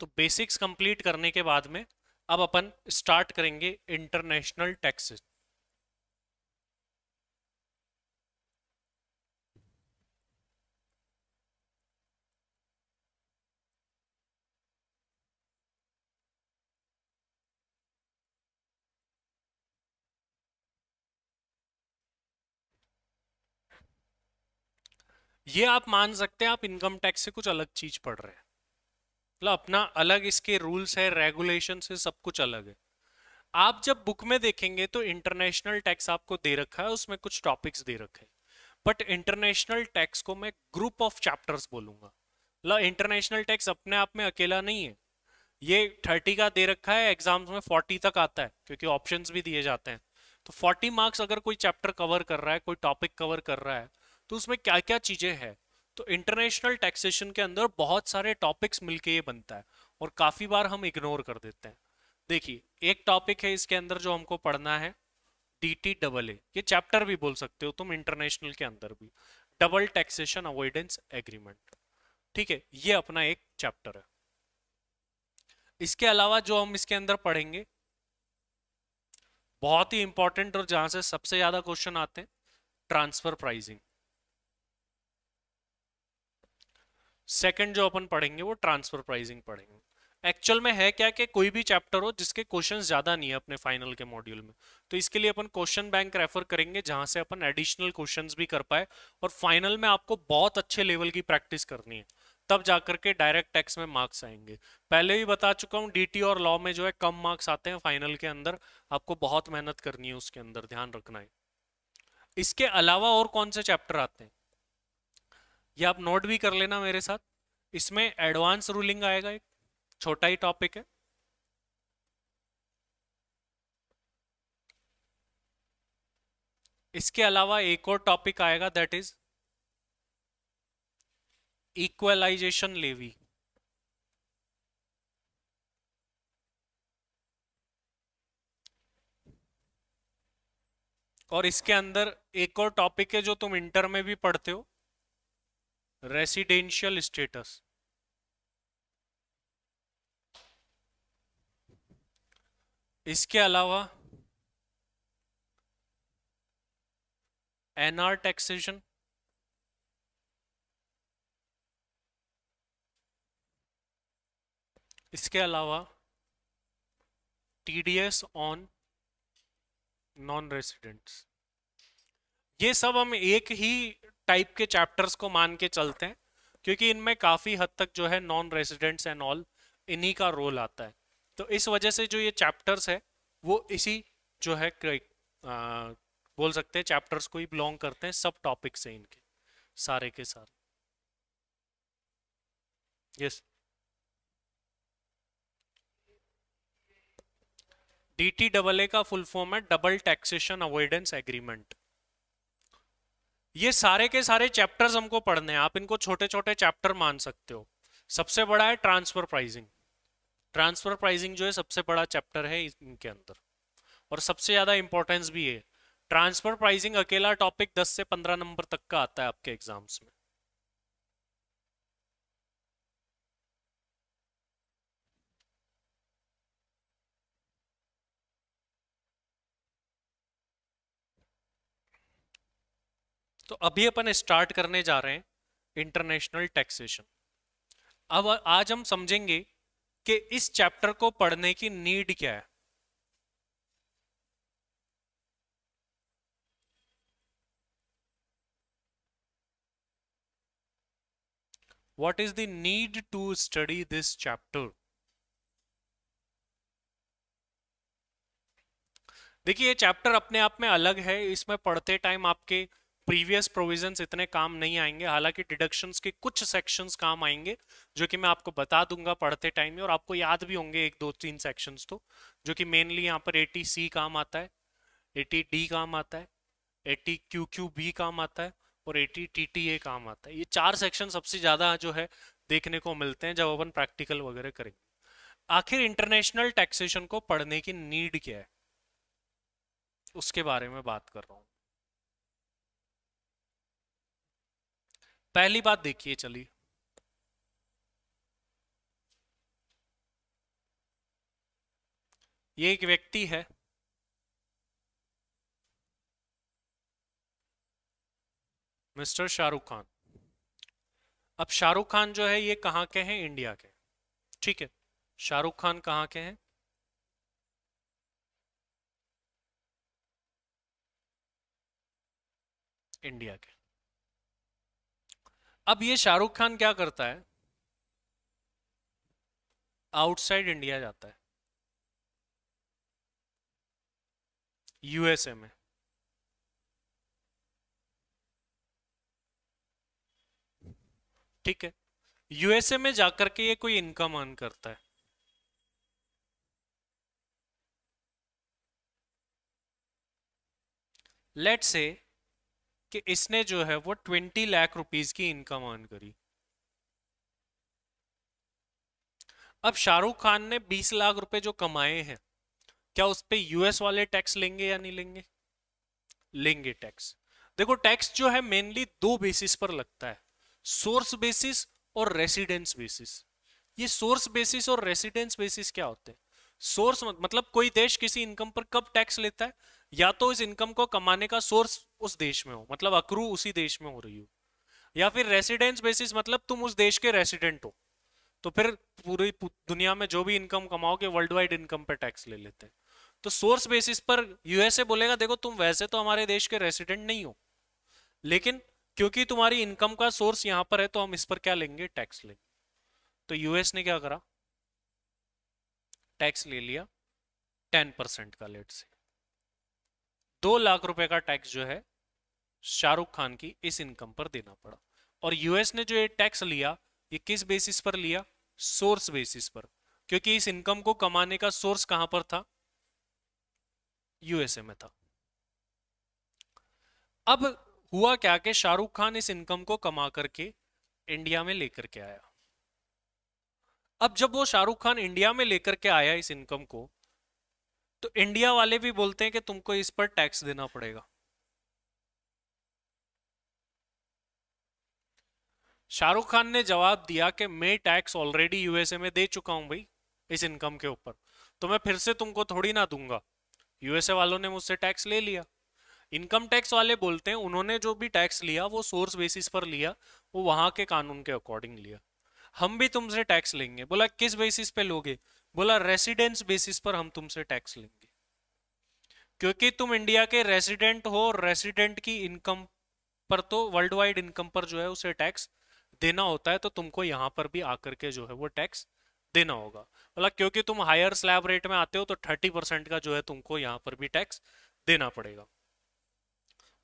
तो basics complete करने के बाद में अब अपन स्टार्ट करेंगे इंटरनेशनल टैक्सेस ये आप मान सकते हैं आप इनकम टैक्स से कुछ अलग चीज पढ़ रहे हैं मतलब अपना अलग इसके रूल्स है रेगुलेशन है सब कुछ अलग है आप जब बुक में देखेंगे तो इंटरनेशनल टैक्स आपको दे रखा है उसमें कुछ टॉपिक्स दे रखे हैं बट इंटरनेशनल टैक्स को मैं ग्रुप ऑफ चैप्टर्स बोलूंगा मतलब इंटरनेशनल टैक्स अपने आप में अकेला नहीं है ये थर्टी का दे रखा है एग्जाम्स में फोर्टी तक आता है क्योंकि ऑप्शन भी दिए जाते हैं तो फोर्टी मार्क्स अगर कोई चैप्टर कवर कर रहा है कोई टॉपिक कवर कर रहा है तो उसमें क्या क्या चीजें हैं तो इंटरनेशनल टैक्सेशन के अंदर बहुत सारे टॉपिक्स मिलके ये बनता है और काफ़ी बार हम इग्नोर कर देते हैं देखिए एक टॉपिक है इसके अंदर जो हमको पढ़ना है डी टी डबल ए ये चैप्टर भी बोल सकते हो तुम इंटरनेशनल के अंदर भी डबल टैक्सेशन अवॉइडेंस एग्रीमेंट ठीक है ये अपना एक चैप्टर है इसके अलावा जो हम इसके अंदर पढ़ेंगे बहुत ही इंपॉर्टेंट और जहां से सबसे ज्यादा क्वेश्चन आते हैं ट्रांसफर प्राइसिंग सेकंड जो अपन पढ़ेंगे वो ट्रांसफर प्राइसिंग पढ़ेंगे एक्चुअल में है क्या कि कोई भी चैप्टर हो जिसके क्वेश्चन ज़्यादा नहीं है अपने फाइनल के मॉड्यूल में तो इसके लिए अपन क्वेश्चन बैंक रेफर करेंगे जहां से अपन एडिशनल क्वेश्चन भी कर पाए और फाइनल में आपको बहुत अच्छे लेवल की प्रैक्टिस करनी है तब जाकर के डायरेक्ट टैक्स में मार्क्स आएंगे पहले भी बता चुका हूँ डी और लॉ में जो है कम मार्क्स आते हैं फाइनल के अंदर आपको बहुत मेहनत करनी है उसके अंदर ध्यान रखना है इसके अलावा और कौन से चैप्टर आते हैं या आप नोट भी कर लेना मेरे साथ इसमें एडवांस रूलिंग आएगा एक छोटा ही टॉपिक है इसके अलावा एक और टॉपिक आएगा दैट इज इक्वलाइजेशन लेवी और इसके अंदर एक और टॉपिक है जो तुम इंटर में भी पढ़ते हो रेसिडेंशियल स्टेटस इसके अलावा एनआर टैक्सेशन इसके अलावा टीडीएस ऑन नॉन रेसिडेंट्स ये सब हम एक ही टाइप के चैप्टर्स को मान के चलते हैं क्योंकि इनमें काफ़ी हद तक जो है नॉन रेजिडेंट्स एंड ऑल इन्हीं का रोल आता है तो इस वजह से जो ये चैप्टर्स है वो इसी जो है आ, बोल सकते हैं चैप्टर्स को ही बिलोंग करते हैं सब टॉपिक्स हैं इनके सारे के सारे yes D T double A का फुल फॉर्म है डबल टैक्सेशन अवॉइडेंस एग्रीमेंट ये सारे के सारे चैप्टर्स हमको पढ़ने हैं आप इनको छोटे छोटे चैप्टर मान सकते हो सबसे बड़ा है ट्रांसफर प्राइजिंग ट्रांसफर प्राइजिंग जो है सबसे बड़ा चैप्टर है इनके अंदर और सबसे ज़्यादा इंपॉर्टेंस भी है ट्रांसफर प्राइजिंग अकेला टॉपिक 10 से 15 नंबर तक का आता है आपके एग्जाम्स में तो अभी अपन स्टार्ट करने जा रहे हैं इंटरनेशनल टैक्सेशन अब आज हम समझेंगे कि इस चैप्टर को पढ़ने की नीड क्या है what is the need to study this chapter देखिए ये चैप्टर अपने आप में अलग है इसमें पढ़ते टाइम आपके प्रीवियस प्रोविजंस इतने काम नहीं आएंगे हालांकि डिडक्शंस के कुछ सेक्शंस काम आएंगे जो कि मैं आपको बता दूंगा पढ़ते टाइम में और आपको याद भी होंगे एक दो तीन सेक्शंस तो जो कि मेनली यहाँ पर एटी सी काम आता है एटी डी काम आता है एटी क्यू क्यू बी काम आता है और एटी टी टी ए काम आता है ये चार सेक्शन सबसे ज़्यादा जो है देखने को मिलते हैं जब अपन प्रैक्टिकल वगैरह करेंगे आखिर इंटरनेशनल टैक्सेशन को पढ़ने की नीड क्या है उसके बारे में बात कर रहा हूँ पहली बात देखिए चलिए ये एक व्यक्ति है मिस्टर शाहरुख खान अब शाहरुख खान जो है ये कहां के हैं इंडिया के ठीक है शाहरुख खान कहां के हैं इंडिया के अब ये शाहरुख खान क्या करता है आउटसाइड इंडिया जाता है यूएसए में ठीक है यूएसए में जाकर के ये कोई इनकम अर्न करता है लेट से कि इसने जो है वो ट्वेंटी लाख रुपीज की इनकम अर्न करी अब शाहरुख खान ने बीस लाख रुपए जो कमाए हैं क्या उस पर यूएस वाले टैक्स लेंगे या नहीं लेंगे लेंगे टैक्स देखो टैक्स जो है मेनली दो बेसिस पर लगता है सोर्स बेसिस और रेसिडेंस बेसिस ये सोर्स बेसिस और रेसिडेंस बेसिस क्या होते हैं सोर्स मतलब कोई देश किसी इनकम पर कब टैक्स लेता है या तो इस इनकम को कमाने का सोर्स उस देश में हो मतलब अक्रू उसी देश में हो रही हो या फिर रेसिडेंस बेसिस मतलब तुम उस देश के रेसिडेंट हो तो फिर पूरी दुनिया में जो भी इनकम कमाओगे वर्ल्ड वाइड इनकम पर टैक्स ले लेते हैं तो सोर्स बेसिस पर यूएसए बोलेगा देखो तुम वैसे तो हमारे देश के रेसिडेंट नहीं हो लेकिन क्योंकि तुम्हारी इनकम का सोर्स यहां पर है तो हम इस पर क्या लेंगे टैक्स लेंगे तो यूएस ने क्या करा टैक्स ले लिया टेन परसेंट का लेट से दो लाख रुपए का टैक्स जो है शाहरुख खान की इस इनकम पर देना पड़ा और यूएस ने जो ये टैक्स लिया ये किस बेसिस पर लिया सोर्स बेसिस पर क्योंकि इस इनकम को कमाने का सोर्स कहां पर था यूएसए में था अब हुआ क्या कि शाहरुख खान इस इनकम को कमा करके इंडिया में लेकर के आया अब जब वो शाहरुख खान इंडिया में लेकर के आया इस इनकम को तो इंडिया वाले भी बोलते हैं कि तुमको इस पर टैक्स देना पड़ेगा शाहरुख खान ने जवाब दिया कि मैं टैक्स ऑलरेडी यूएसए में दे चुका हूं भाई इस इनकम के ऊपर तो मैं फिर से तुमको थोड़ी ना दूंगा यूएसए वालों ने मुझसे टैक्स ले लिया इनकम टैक्स वाले बोलते हैं उन्होंने जो भी टैक्स लिया वो सोर्स बेसिस पर लिया वो वहां के कानून के अकॉर्डिंग लिया हम भी तुमसे टैक्स लेंगे बोला किस बेसिस पे लोगे बोला रेसिडेंस बेसिस पर हम तुमसे टैक्स लेंगे क्योंकि तुम इंडिया के रेसिडेंट हो रेसिडेंट की इनकम पर तो वर्ल्ड वाइड इनकम पर जो है उसे टैक्स देना होता है तो तुमको यहाँ पर भी आकर के जो है वो टैक्स देना होगा बोला क्योंकि तुम हायर स्लैब रेट में आते हो तो थर्टी परसेंट का जो है तुमको यहाँ पर भी टैक्स देना पड़ेगा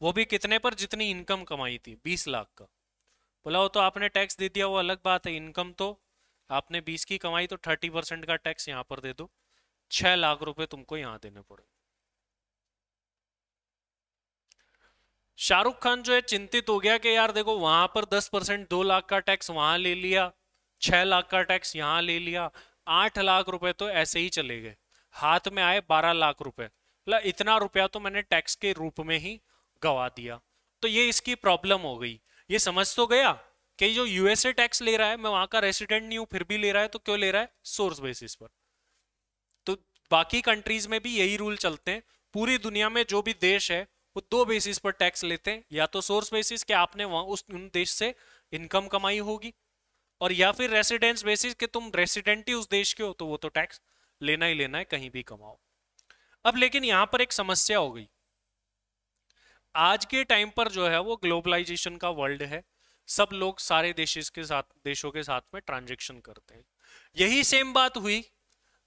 वो भी कितने पर जितनी इनकम कमाई थी बीस लाख का बोला वो तो आपने टैक्स दे दिया वो अलग बात है इनकम तो आपने बीस की कमाई तो थर्टी परसेंट का टैक्स यहाँ पर दे दो छह लाख रुपए तुमको यहाँ देने पड़े शाहरुख खान जो है चिंतित हो गया कि यार देखो वहां पर दस परसेंट दो लाख का टैक्स वहां ले लिया छह लाख का टैक्स यहाँ ले लिया आठ लाख रुपए तो ऐसे ही चले गए हाथ में आए बारह लाख रुपए इतना रुपया तो मैंने टैक्स के रूप में ही गवा दिया तो ये इसकी प्रॉब्लम हो गई ये समझ तो गया कि जो यूएसए टैक्स ले रहा है मैं वहां का रेसिडेंट नहीं हूं फिर भी ले रहा है तो क्यों ले रहा है सोर्स बेसिस पर तो बाकी कंट्रीज में भी यही रूल चलते हैं पूरी दुनिया में जो भी देश है वो दो बेसिस पर टैक्स लेते हैं या तो सोर्स बेसिस के आपने वहां उस उन देश से इनकम कमाई होगी और या फिर रेसिडेंस बेसिस के तुम रेसिडेंट ही उस देश के हो तो वो तो टैक्स लेना ही लेना है कहीं भी कमाओ अब लेकिन यहां पर एक समस्या हो गई आज के टाइम पर जो है वो ग्लोबलाइजेशन का वर्ल्ड है सब लोग सारे देशों के साथ देशों के साथ में ट्रांजेक्शन करते हैं यही सेम बात हुई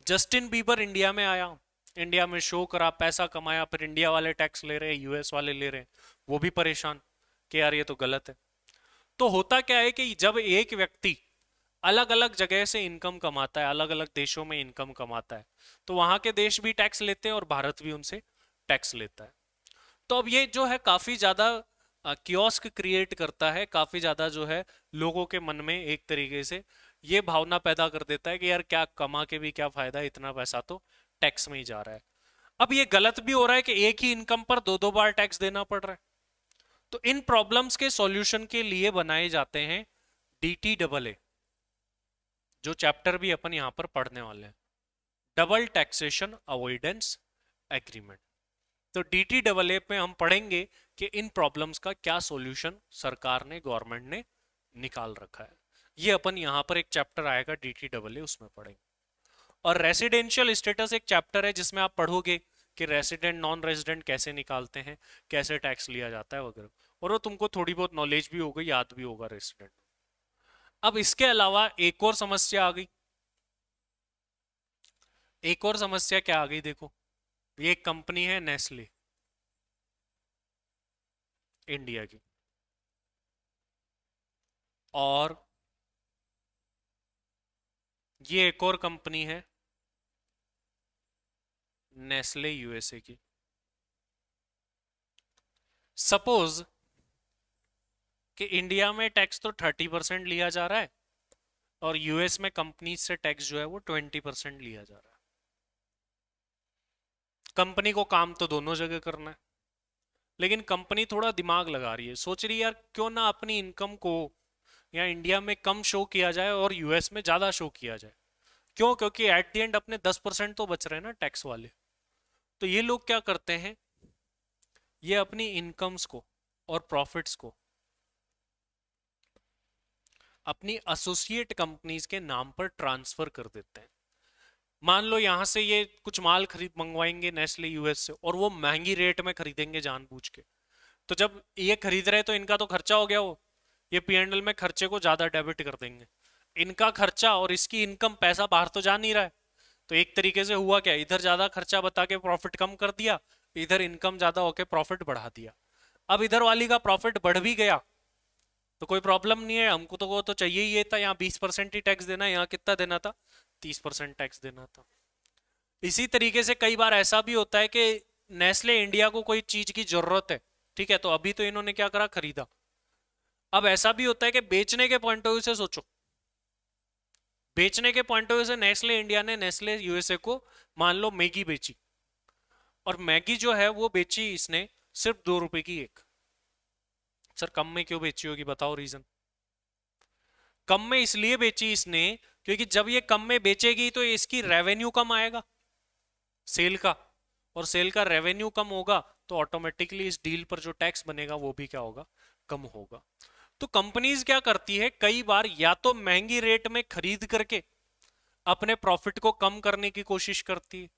जस्टिन बीबर इंडिया में आया इंडिया में शो करा पैसा कमाया फिर इंडिया वाले टैक्स ले रहे हैं यूएस वाले ले रहे हैं वो भी परेशान कि यार ये तो गलत है तो होता क्या है कि जब एक व्यक्ति अलग अलग जगह से इनकम कमाता है अलग अलग देशों में इनकम कमाता है तो वहां के देश भी टैक्स लेते हैं और भारत भी उनसे टैक्स लेता है तो अब ये जो है काफ़ी ज़्यादा क्योस्क क्रिएट करता है काफ़ी ज़्यादा जो है लोगों के मन में एक तरीके से ये भावना पैदा कर देता है कि यार क्या कमा के भी क्या फ़ायदा इतना पैसा तो टैक्स में ही जा रहा है अब ये गलत भी हो रहा है कि एक ही इनकम पर दो दो बार टैक्स देना पड़ रहा है तो इन प्रॉब्लम्स के सॉल्यूशन के लिए बनाए जाते हैं डी डबल ए जो चैप्टर भी अपन यहां पर पढ़ने वाले हैं डबल टैक्सेशन अवॉइडेंस एग्रीमेंट तो डी टी डबल ए पे हम पढ़ेंगे कि इन प्रॉब्लम्स का क्या सॉल्यूशन सरकार ने गवर्नमेंट ने निकाल रखा है ये अपन यहाँ पर एक चैप्टर आएगा डी टी डबल ए उसमें पढ़ेंगे और रेसिडेंशियल स्टेटस एक चैप्टर है जिसमें आप पढ़ोगे कि रेसिडेंट नॉन रेजिडेंट कैसे निकालते हैं कैसे टैक्स लिया जाता है वगैरह और वो तुमको थोड़ी बहुत नॉलेज भी होगी याद भी होगा रेसिडेंट अब इसके अलावा एक और समस्या आ गई एक और समस्या क्या आ गई देखो ये कंपनी है नेस्ले इंडिया की और ये एक और कंपनी है नेस्ले यूएसए की सपोज कि इंडिया में टैक्स तो थर्टी परसेंट लिया जा रहा है और यूएस में कंपनी से टैक्स जो है वो ट्वेंटी परसेंट लिया जा रहा है कंपनी को काम तो दोनों जगह करना है लेकिन कंपनी थोड़ा दिमाग लगा रही है सोच रही है यार क्यों ना अपनी इनकम को या इंडिया में कम शो किया जाए और यूएस में ज़्यादा शो किया जाए क्यों क्योंकि एट दी एंड अपने दस परसेंट तो बच रहे हैं ना टैक्स वाले तो ये लोग क्या करते हैं ये अपनी इनकम्स को और प्रॉफिट्स को अपनी एसोसिएट कंपनीज के नाम पर ट्रांसफर कर देते हैं मान लो यहाँ से ये कुछ माल खरीद मंगवाएंगे नेस्ले यूएस से और वो महंगी रेट में खरीदेंगे जानबूझ के तो जब ये खरीद रहे तो इनका तो खर्चा हो गया वो ये पी एंड एल में खर्चे को ज़्यादा डेबिट कर देंगे इनका खर्चा और इसकी इनकम पैसा बाहर तो जा नहीं रहा है तो एक तरीके से हुआ क्या इधर ज़्यादा खर्चा बता के प्रॉफिट कम कर दिया इधर इनकम ज़्यादा होके प्रॉफिट बढ़ा दिया अब इधर वाली का प्रॉफिट बढ़ भी गया तो कोई प्रॉब्लम नहीं है हमको तो वो तो चाहिए ही था यहाँ बीस परसेंट ही टैक्स देना यहाँ कितना देना था तीस परसेंट टैक्स देना था इसी तरीके से कई बार ऐसा भी होता है कि नेस्ले इंडिया को कोई चीज की जरूरत है ठीक है तो अभी तो इन्होंने क्या करा खरीदा अब ऐसा भी होता है कि बेचने के पॉइंट ऑफ व्यू से सोचो बेचने के पॉइंट ऑफ व्यू से नेस्ले इंडिया ने नेस्ले यूएसए को मान लो मैगी बेची और मैगी जो है वो बेची इसने सिर्फ दो रुपए की एक सर कम में क्यों बेची होगी बताओ रीजन कम में इसलिए बेची इसने क्योंकि जब ये कम में बेचेगी तो इसकी रेवेन्यू कम आएगा सेल का और सेल का रेवेन्यू कम होगा तो ऑटोमेटिकली इस डील पर जो टैक्स बनेगा वो भी क्या होगा कम होगा तो कंपनीज क्या करती है कई बार या तो महंगी रेट में खरीद करके अपने प्रॉफिट को कम करने की कोशिश करती है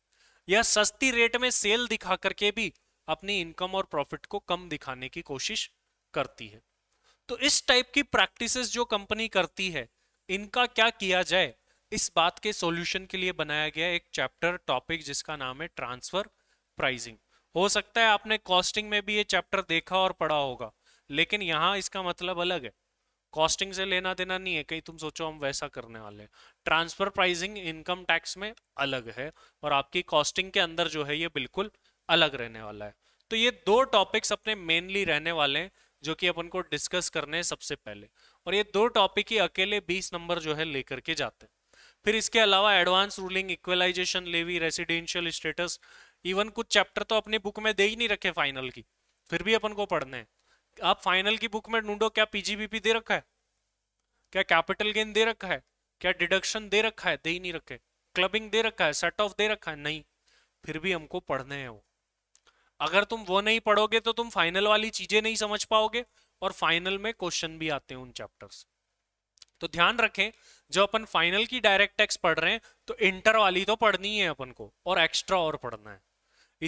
या सस्ती रेट में सेल दिखा करके भी अपनी इनकम और प्रॉफिट को कम दिखाने की कोशिश करती है तो इस टाइप की प्रैक्टिसेस जो कंपनी करती है इनका क्या किया जाए इस बात के सॉल्यूशन के लिए बनाया गया एक चैप्टर टॉपिक जिसका नाम है ट्रांसफर प्राइसिंग हो सकता है आपने कॉस्टिंग में भी ये चैप्टर देखा और पढ़ा होगा लेकिन यहाँ इसका मतलब अलग है कॉस्टिंग से लेना देना नहीं है कहीं तुम सोचो हम वैसा करने वाले हैं ट्रांसफर प्राइसिंग इनकम टैक्स में अलग है और आपकी कॉस्टिंग के अंदर जो है ये बिल्कुल अलग रहने वाला है तो ये दो टॉपिक्स अपने मेनली रहने वाले हैं जो कि अपन को डिस्कस करने हैं सबसे पहले और ये दो टॉपिक ही अकेले 20 नंबर जो है लेकर के जाते हैं फिर इसके अलावा advance ruling equalization levy residential status even कुछ चैप्टर तो अपनी बुक में दे ही नहीं रखे फाइनल की फिर भी अपन को पढ़ने हैं आप फाइनल की बुक में ढूंढो क्या पीजीबीपी दे रखा है क्या कैपिटल गेन दे रखा है क्या डिडक्शन दे रखा है दे ही नहीं रखे क्लबिंग दे रखा है सेट ऑफ दे रखा है नहीं फिर भी हमको पढ़ने हैं वो अगर तुम वो नहीं पढ़ोगे तो तुम फाइनल वाली चीजें नहीं समझ पाओगे और फाइनल में क्वेश्चन भी आते हैं उन चैप्टर्स तो ध्यान रखें जो अपन फाइनल की डायरेक्ट टैक्स पढ़ रहे हैं तो इंटर वाली तो पढ़नी है अपन को और एक्स्ट्रा और पढ़ना है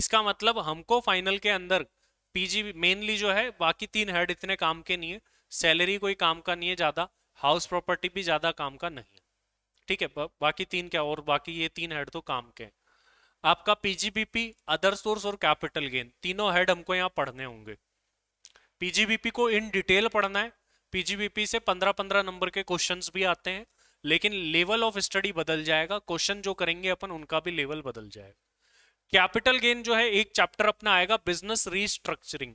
इसका मतलब हमको फाइनल के अंदर पीजी मेनली जो है बाकी तीन हेड इतने काम के नहीं है सैलरी कोई काम का नहीं है ज़्यादा हाउस प्रॉपर्टी भी ज़्यादा काम का नहीं है ठीक है बाकी तीन क्या और बाकी ये तीन हेड तो काम के आपका पीजीबीपी अदर सोर्स और कैपिटल गेन तीनों हेड हमको यहाँ पढ़ने होंगे पीजीबीपी को इन डिटेल पढ़ना है पीजीबीपी से पंद्रह पंद्रह नंबर के क्वेश्चंस भी आते हैं लेकिन लेवल ऑफ स्टडी बदल जाएगा क्वेश्चन जो करेंगे अपन उनका भी लेवल बदल जाएगा कैपिटल गेन जो है एक चैप्टर अपना आएगा बिजनेस रीस्ट्रक्चरिंग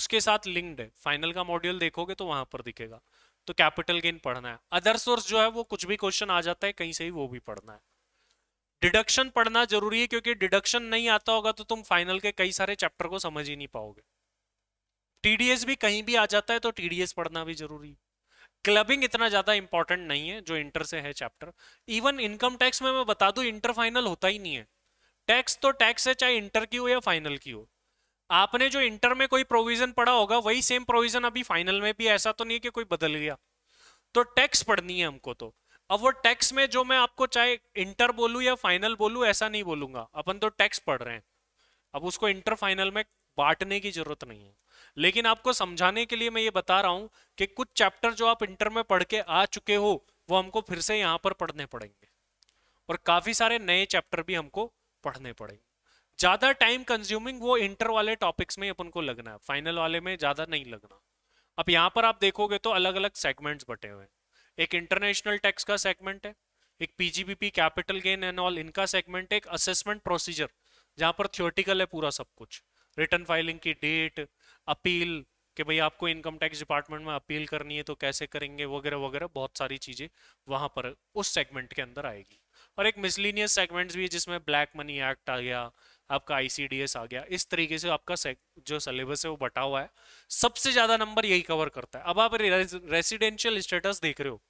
उसके साथ लिंक्ड है फाइनल का मॉड्यूल देखोगे तो वहां पर दिखेगा तो कैपिटल गेन पढ़ना है अदर सोर्स जो है वो कुछ भी क्वेश्चन आ जाता है कहीं से ही वो भी पढ़ना है डिडक्शन पढ़ना जरूरी है क्योंकि डिडक्शन नहीं आता होगा तो तुम फाइनल के कई सारे चैप्टर को समझ ही नहीं पाओगे टीडीएस भी कहीं भी आ जाता है तो टीडीएस पढ़ना भी जरूरी क्लबिंग इतना ज्यादा इंपॉर्टेंट नहीं है जो इंटर से है चैप्टर इवन इनकम टैक्स में मैं बता दू इंटर फाइनल होता ही नहीं है टैक्स तो टैक्स है चाहे इंटर की हो या फाइनल की हो आपने जो इंटर में कोई प्रोविजन पढ़ा होगा वही सेम प्रोविजन अभी फाइनल में भी ऐसा तो नहीं है कि कोई बदल गया तो टैक्स पढ़नी है हमको तो अब वो टैक्स में जो मैं आपको चाहे इंटर बोलूँ या फाइनल बोलू ऐसा नहीं बोलूंगा अपन तो टैक्स पढ़ रहे हैं अब उसको इंटर फाइनल में बांटने की जरूरत नहीं है लेकिन आपको समझाने के लिए मैं ये बता रहा हूं कि कुछ चैप्टर जो आप इंटर में पढ़ के आ चुके हो वो हमको फिर से यहाँ पर पढ़ने पड़ेंगे और काफी सारे नए चैप्टर भी हमको पढ़ने पड़ेंगे ज्यादा टाइम कंज्यूमिंग वो इंटर वाले टॉपिक्स में अपन को लगना है फाइनल वाले में ज्यादा नहीं लगना अब यहाँ पर आप देखोगे तो अलग अलग सेगमेंट्स बटे हुए हैं एक इंटरनेशनल टैक्स का सेगमेंट है एक PGBP capital gain and all इनका सेगमेंट है एक असेसमेंट प्रोसीजर जहां पर थियोटिकल है पूरा सब कुछ रिटर्न फाइलिंग की डेट अपील कि भाई आपको इनकम टैक्स डिपार्टमेंट में अपील करनी है तो कैसे करेंगे वगैरह वगैरह बहुत सारी चीज़ें वहाँ पर उस सेगमेंट के अंदर आएगी और एक मिसलिनियस सेगमेंट्स भी है जिसमें ब्लैक मनी एक्ट आ गया आपका आईसीडीएस आ गया इस तरीके से आपका जो सिलेबस है वो बटा हुआ है सबसे ज़्यादा नंबर यही कवर करता है अब आप रेसिडेंशियल स्टेटस देख रहे हो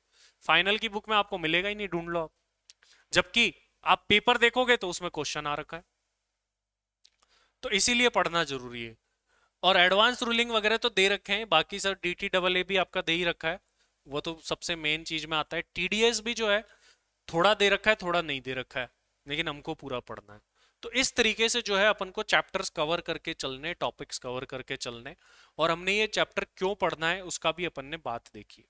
फाइनल की बुक में आपको मिलेगा ही नहीं ढूंढ लो जबकि आप पेपर देखोगे तो उसमें क्वेश्चन आ रखा है तो इसीलिए पढ़ना जरूरी है और एडवांस रूलिंग वगैरह तो दे रखे हैं बाकी sir D T double A भी आपका दे ही रखा है वो तो सबसे मेन चीज में आता है टीडीएस भी जो है थोड़ा दे रखा है थोड़ा नहीं दे रखा है लेकिन हमको पूरा पढ़ना है तो इस तरीके से जो है अपन को चैप्टर्स कवर करके चलने टॉपिक्स कवर करके चलने और हमने ये चैप्टर क्यों पढ़ना है उसका भी अपन ने बात देखी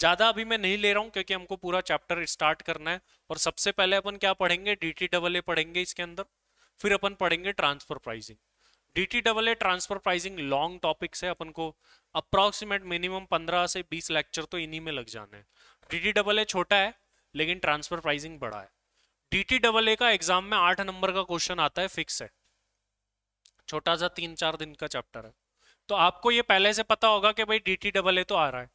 ज्यादा अभी मैं नहीं ले रहा हूँ क्योंकि हमको पूरा चैप्टर स्टार्ट करना है और सबसे पहले अपन क्या पढ़ेंगे डी टी डबल ए पढ़ेंगे इसके अंदर फिर अपन पढ़ेंगे transfer pricing D T double A transfer pricing long topics है अपन को अप्रॉक्सीमेट मिनिमम 15 से 20 लेक्चर तो इन्हीं में लग जाने हैं डी टी डबल ए छोटा है लेकिन ट्रांसफर प्राइसिंग बड़ा है डी टी डबल ए का एग्जाम में आठ नंबर का क्वेश्चन आता है फिक्स है छोटा सा तीन चार दिन का चैप्टर है तो आपको ये पहले से पता होगा कि भाई डी टी डबल ए तो आ रहा है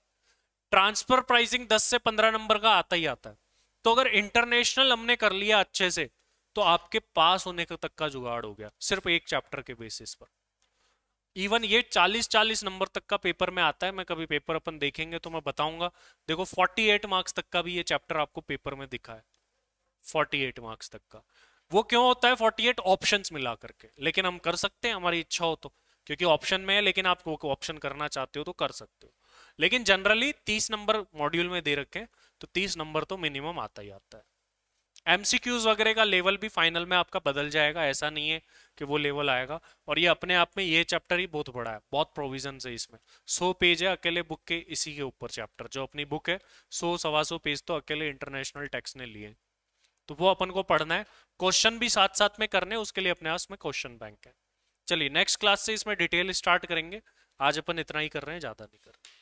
ट्रांसफर प्राइसिंग दस से पंद्रह नंबर का आता ही आता है तो अगर इंटरनेशनल हमने कर लिया अच्छे से तो आपके पास होने का तक का जुगाड़ हो गया सिर्फ एक चैप्टर के बेसिस पर इवन ये 40-40 नंबर तक का पेपर में आता है मैं कभी पेपर अपन देखेंगे तो मैं बताऊंगा देखो 48 मार्क्स तक का भी ये चैप्टर आपको पेपर में दिखा है 48 मार्क्स तक का वो क्यों होता है 48 ऑप्शंस मिला करके लेकिन हम कर सकते हैं हमारी इच्छा हो तो क्योंकि ऑप्शन में है लेकिन आप ऑप्शन करना चाहते हो तो कर सकते हो लेकिन जनरली तीस नंबर मॉड्यूल में दे रखे तो तीस नंबर तो मिनिमम आता ही आता है एमसीक्यूज वगैरह का लेवल भी फाइनल में आपका बदल जाएगा ऐसा नहीं है कि वो लेवल आएगा और ये अपने आप में ये चैप्टर ही बहुत बड़ा है बहुत प्रोविजन है इसमें सौ पेज है अकेले बुक के इसी के ऊपर चैप्टर जो अपनी बुक है सौ सवा सौ पेज तो अकेले इंटरनेशनल टैक्स ने लिए तो वो अपन को पढ़ना है क्वेश्चन भी साथ साथ में करने उसके लिए अपने आप में क्वेश्चन बैंक है चलिए नेक्स्ट क्लास से इसमें डिटेल स्टार्ट करेंगे आज अपन इतना ही कर रहे हैं ज्यादा नहीं कर रहे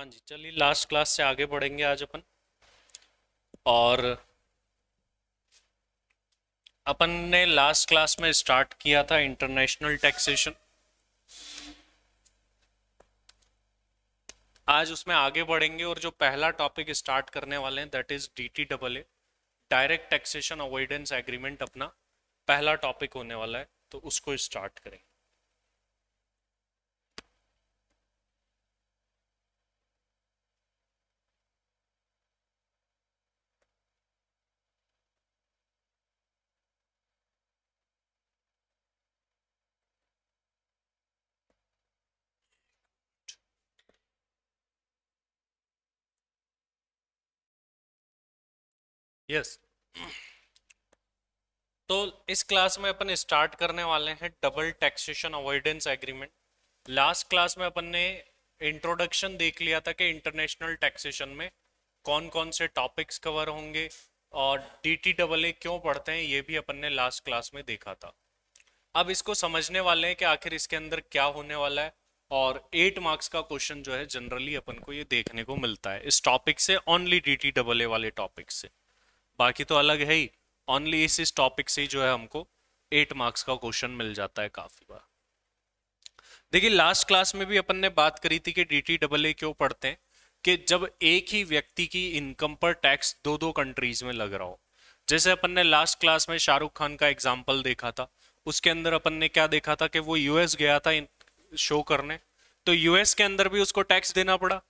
हाँ जी चलिए लास्ट क्लास से आगे बढ़ेंगे आज अपन और अपन ने लास्ट क्लास में स्टार्ट किया था इंटरनेशनल टैक्सेशन आज उसमें आगे बढ़ेंगे और जो पहला टॉपिक स्टार्ट करने वाले हैं that is D T double A direct taxation avoidance agreement अपना पहला टॉपिक होने वाला है तो उसको स्टार्ट करेंगे यस तो इस क्लास में अपन स्टार्ट करने वाले हैं double taxation avoidance agreement last class में अपन ने इंट्रोडक्शन देख लिया था कि इंटरनेशनल टैक्सेशन में कौन कौन से टॉपिक्स कवर होंगे और डी टी डबल ए क्यों पढ़ते हैं ये भी अपन ने लास्ट क्लास में देखा था अब इसको समझने वाले हैं कि आखिर इसके अंदर क्या होने वाला है और एट मार्क्स का क्वेश्चन जो है जनरली अपन को ये देखने को मिलता है इस टॉपिक से only D T double A वाले टॉपिक से बाकी तो अलग है ही ओनली इस इस टॉपिक से जो है हमको एट मार्क्स का क्वेश्चन मिल जाता है काफी बार देखिए लास्ट क्लास में भी अपन ने बात करी थी कि डी टी डबल ए क्यों पढ़ते हैं कि जब एक ही व्यक्ति की इनकम पर टैक्स दो दो कंट्रीज में लग रहा हो जैसे अपन ने लास्ट क्लास में शाहरुख खान का एग्जाम्पल देखा था उसके अंदर अपन ने क्या देखा था कि वो यूएस गया था शो करने तो यूएस के अंदर भी उसको टैक्स देना पड़ा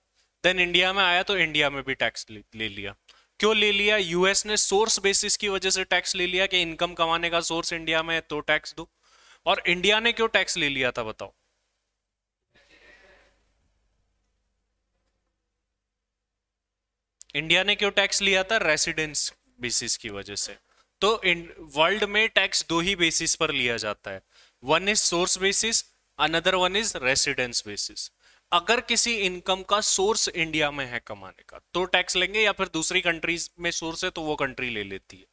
देन इंडिया में आया तो इंडिया में भी टैक्स ले, ले लिया क्यों ले लिया यूएस ने सोर्स बेसिस की वजह से टैक्स ले लिया कि इनकम कमाने का सोर्स इंडिया में है तो टैक्स दो और इंडिया ने क्यों टैक्स ले लिया था बताओ इंडिया ने क्यों टैक्स लिया था रेसिडेंस बेसिस की वजह से तो वर्ल्ड में टैक्स दो ही बेसिस पर लिया जाता है one is source basis another one is residence basis अगर किसी इनकम का सोर्स इंडिया में है कमाने का तो टैक्स लेंगे या फिर दूसरी कंट्रीज में सोर्स है तो वो कंट्री ले लेती है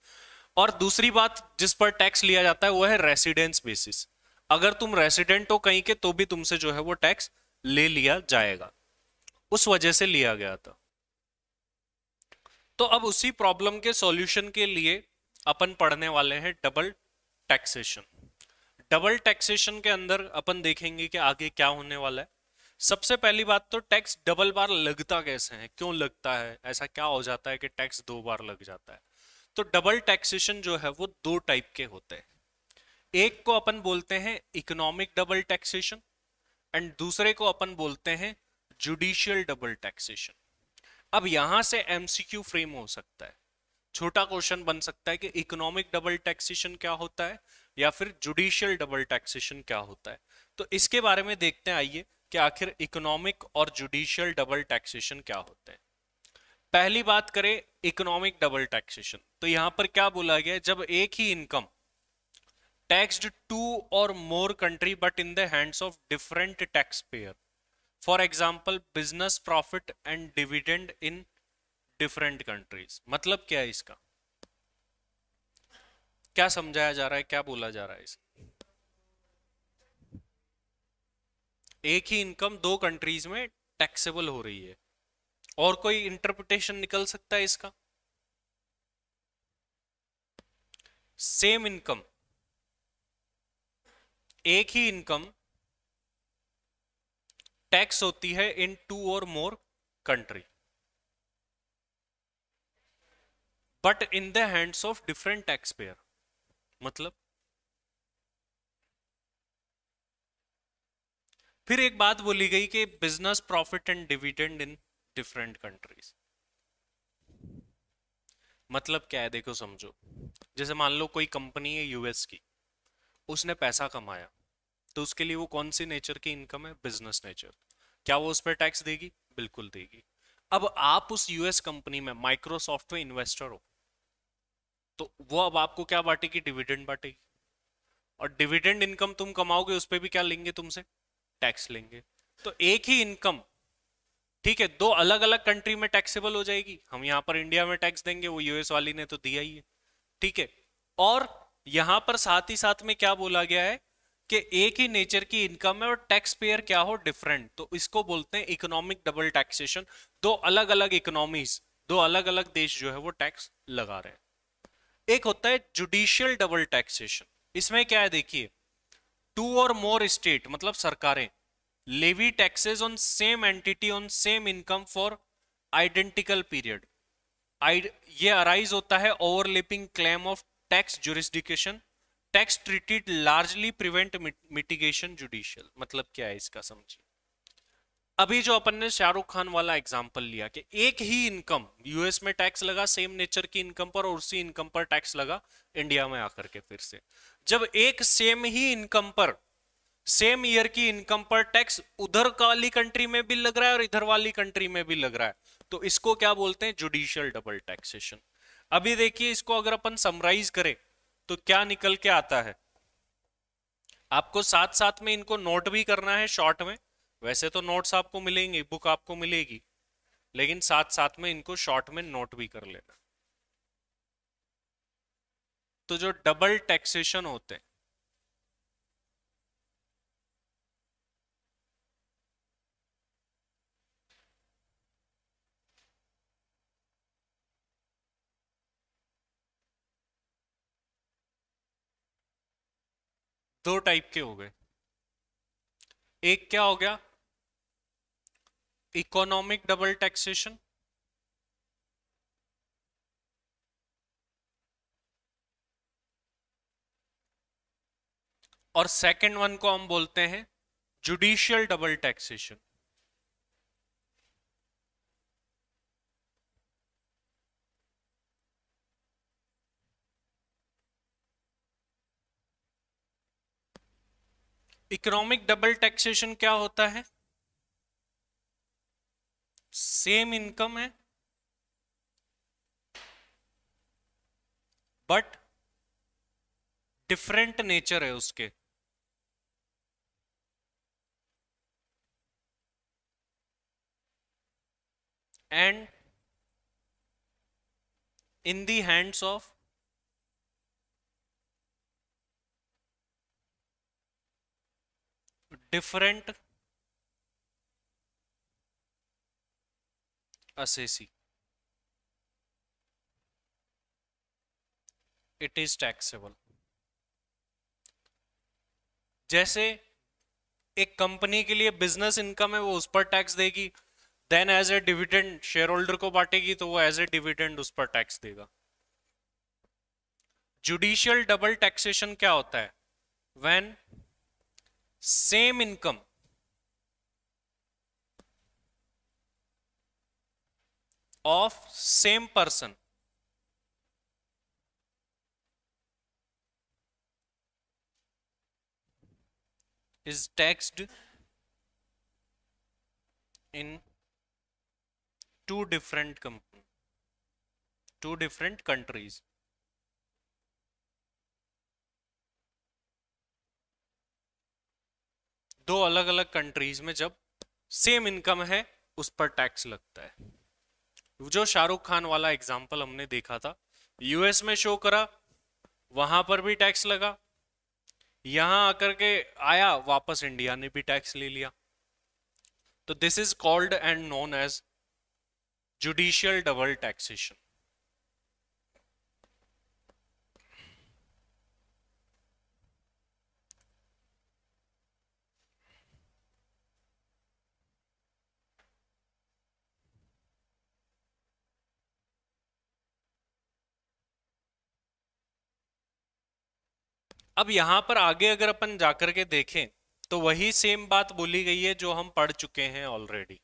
और दूसरी बात जिस पर टैक्स लिया जाता है वो है रेसिडेंस बेसिस अगर तुम रेसिडेंट हो कहीं के तो भी तुमसे जो है वो टैक्स ले लिया जाएगा उस वजह से लिया गया था तो अब उसी प्रॉब्लम के सॉल्यूशन के लिए अपन पढ़ने वाले हैं डबल टैक्सेशन डबल टैक्सेशन के अंदर अपन देखेंगे कि आगे क्या होने वाला है सबसे पहली बात तो टैक्स डबल बार लगता कैसे है क्यों लगता है ऐसा क्या हो जाता है कि टैक्स दो बार लग जाता है तो डबल टैक्सेशन जो है वो दो टाइप के होते हैं एक को अपन बोलते हैं इकोनॉमिक डबल टैक्सेशन एंड दूसरे को अपन बोलते हैं जुडिशियल डबल टैक्सेशन अब यहां से एमसीक्यू फ्रेम हो सकता है छोटा क्वेश्चन बन सकता है कि इकोनॉमिक डबल टैक्सेशन क्या होता है या फिर जुडिशियल डबल टैक्सेशन क्या होता है तो इसके बारे में देखते हैं आइए कि आखिर इकोनॉमिक और जुडिशियल डबल टैक्सेशन क्या होते हैं पहली बात करें इकोनॉमिक डबल टैक्सेशन तो यहां पर क्या बोला गया जब एक ही income taxed two or more country but in the hands of different tax payer for example business profit and dividend in different countries मतलब क्या है इसका क्या समझाया जा रहा है क्या बोला जा रहा है इसका एक ही इनकम दो कंट्रीज में टैक्सेबल हो रही है और कोई इंटरप्रिटेशन निकल सकता है इसका सेम इनकम एक ही इनकम टैक्स होती है in two or more country but in the hands of different tax payer मतलब फिर एक बात बोली गई कि business profit and dividend in different countries मतलब क्या है देखो समझो जैसे मान लो कोई कंपनी है यूएस की उसने पैसा कमाया तो उसके लिए वो कौन सी नेचर की इनकम है बिजनेस नेचर क्या वो उस पर टैक्स देगी बिल्कुल देगी अब आप उस यूएस कंपनी में माइक्रोसॉफ्ट में इन्वेस्टर हो तो वो अब आपको क्या बांटेगी डिविडेंड बांटेगी और डिविडेंड इनकम तुम कमाओगे उस पर भी क्या लेंगे तुमसे टैक्स लेंगे तो एक ही इनकम ठीक है दो अलग अलग कंट्री में टैक्सेबल हो जाएगी हम यहां पर इंडिया में टैक्स देंगे वो यूएस वाली ने तो दिया ही है ठीक है और यहां पर साथ ही साथ में क्या बोला गया है कि एक ही नेचर की इनकम है और टैक्स पेयर क्या हो डिफरेंट तो इसको बोलते हैं इकोनॉमिक डबल टैक्सेशन दो अलग अलग इकोनॉमीज दो अलग अलग देश जो है वो टैक्स लगा रहे हैं एक होता है जुडिशियल डबल टैक्सेशन इसमें क्या है देखिए टू और मोर स्टेट मतलब सरकारें levy taxes on same entity on same income for identical period ये अराइज होता है overlapping claim of tax jurisdiction tax treated largely prevent mitigation judicial मतलब क्या है इसका समझिए अभी जो अपन ने शाहरुख खान वाला एग्जाम्पल लिया कि एक ही इनकम यूएस में टैक्स लगा सेम नेचर की इनकम पर और उसी इनकम पर टैक्स लगा इंडिया में आकर के फिर से जब एक सेम ही इनकम पर सेम ईयर की इनकम पर टैक्स उधर वाली कंट्री में भी लग रहा है और इधर वाली कंट्री में भी लग रहा है तो इसको क्या बोलते हैं जुडिशियल डबल टैक्सेशन अभी देखिए इसको अगर अपन समराइज करें तो क्या निकल के आता है आपको साथ साथ में इनको नोट भी करना है शॉर्ट में वैसे तो नोट्स आपको मिलेंगे बुक आपको मिलेगी लेकिन साथ साथ में इनको शॉर्ट में नोट भी कर लेना तो जो डबल टैक्सेशन होते हैं दो टाइप के हो गए एक क्या हो गया इकोनॉमिक डबल टैक्सेशन और सेकंड वन को हम बोलते हैं judicial double taxation economic double taxation क्या होता है सेम इनकम है बट डिफरेंट नेचर है उसके and in the hands of different assessee it is taxable जैसे एक कंपनी के लिए बिजनेस इनकम है वो उस पर टैक्स देगी then as a dividend share holder को बांटेगी तो वो एज ए डिविडेंड उस पर टैक्स देगा जुडिशियल डबल टैक्सेशन क्या होता है when same income of same person is taxed in two different company two different countries दो अलग अलग कंट्रीज में जब सेम इनकम है उस पर टैक्स लगता है जो शाहरुख खान वाला एग्जाम्पल हमने देखा था यूएस में शो करा वहां पर भी टैक्स लगा यहां आकर के आया वापस इंडिया ने भी टैक्स ले लिया तो this is called and known as judicial double taxation अब यहां पर आगे अगर अपन जाकर के देखें तो वही सेम बात बोली गई है जो हम पढ़ चुके हैं ऑलरेडी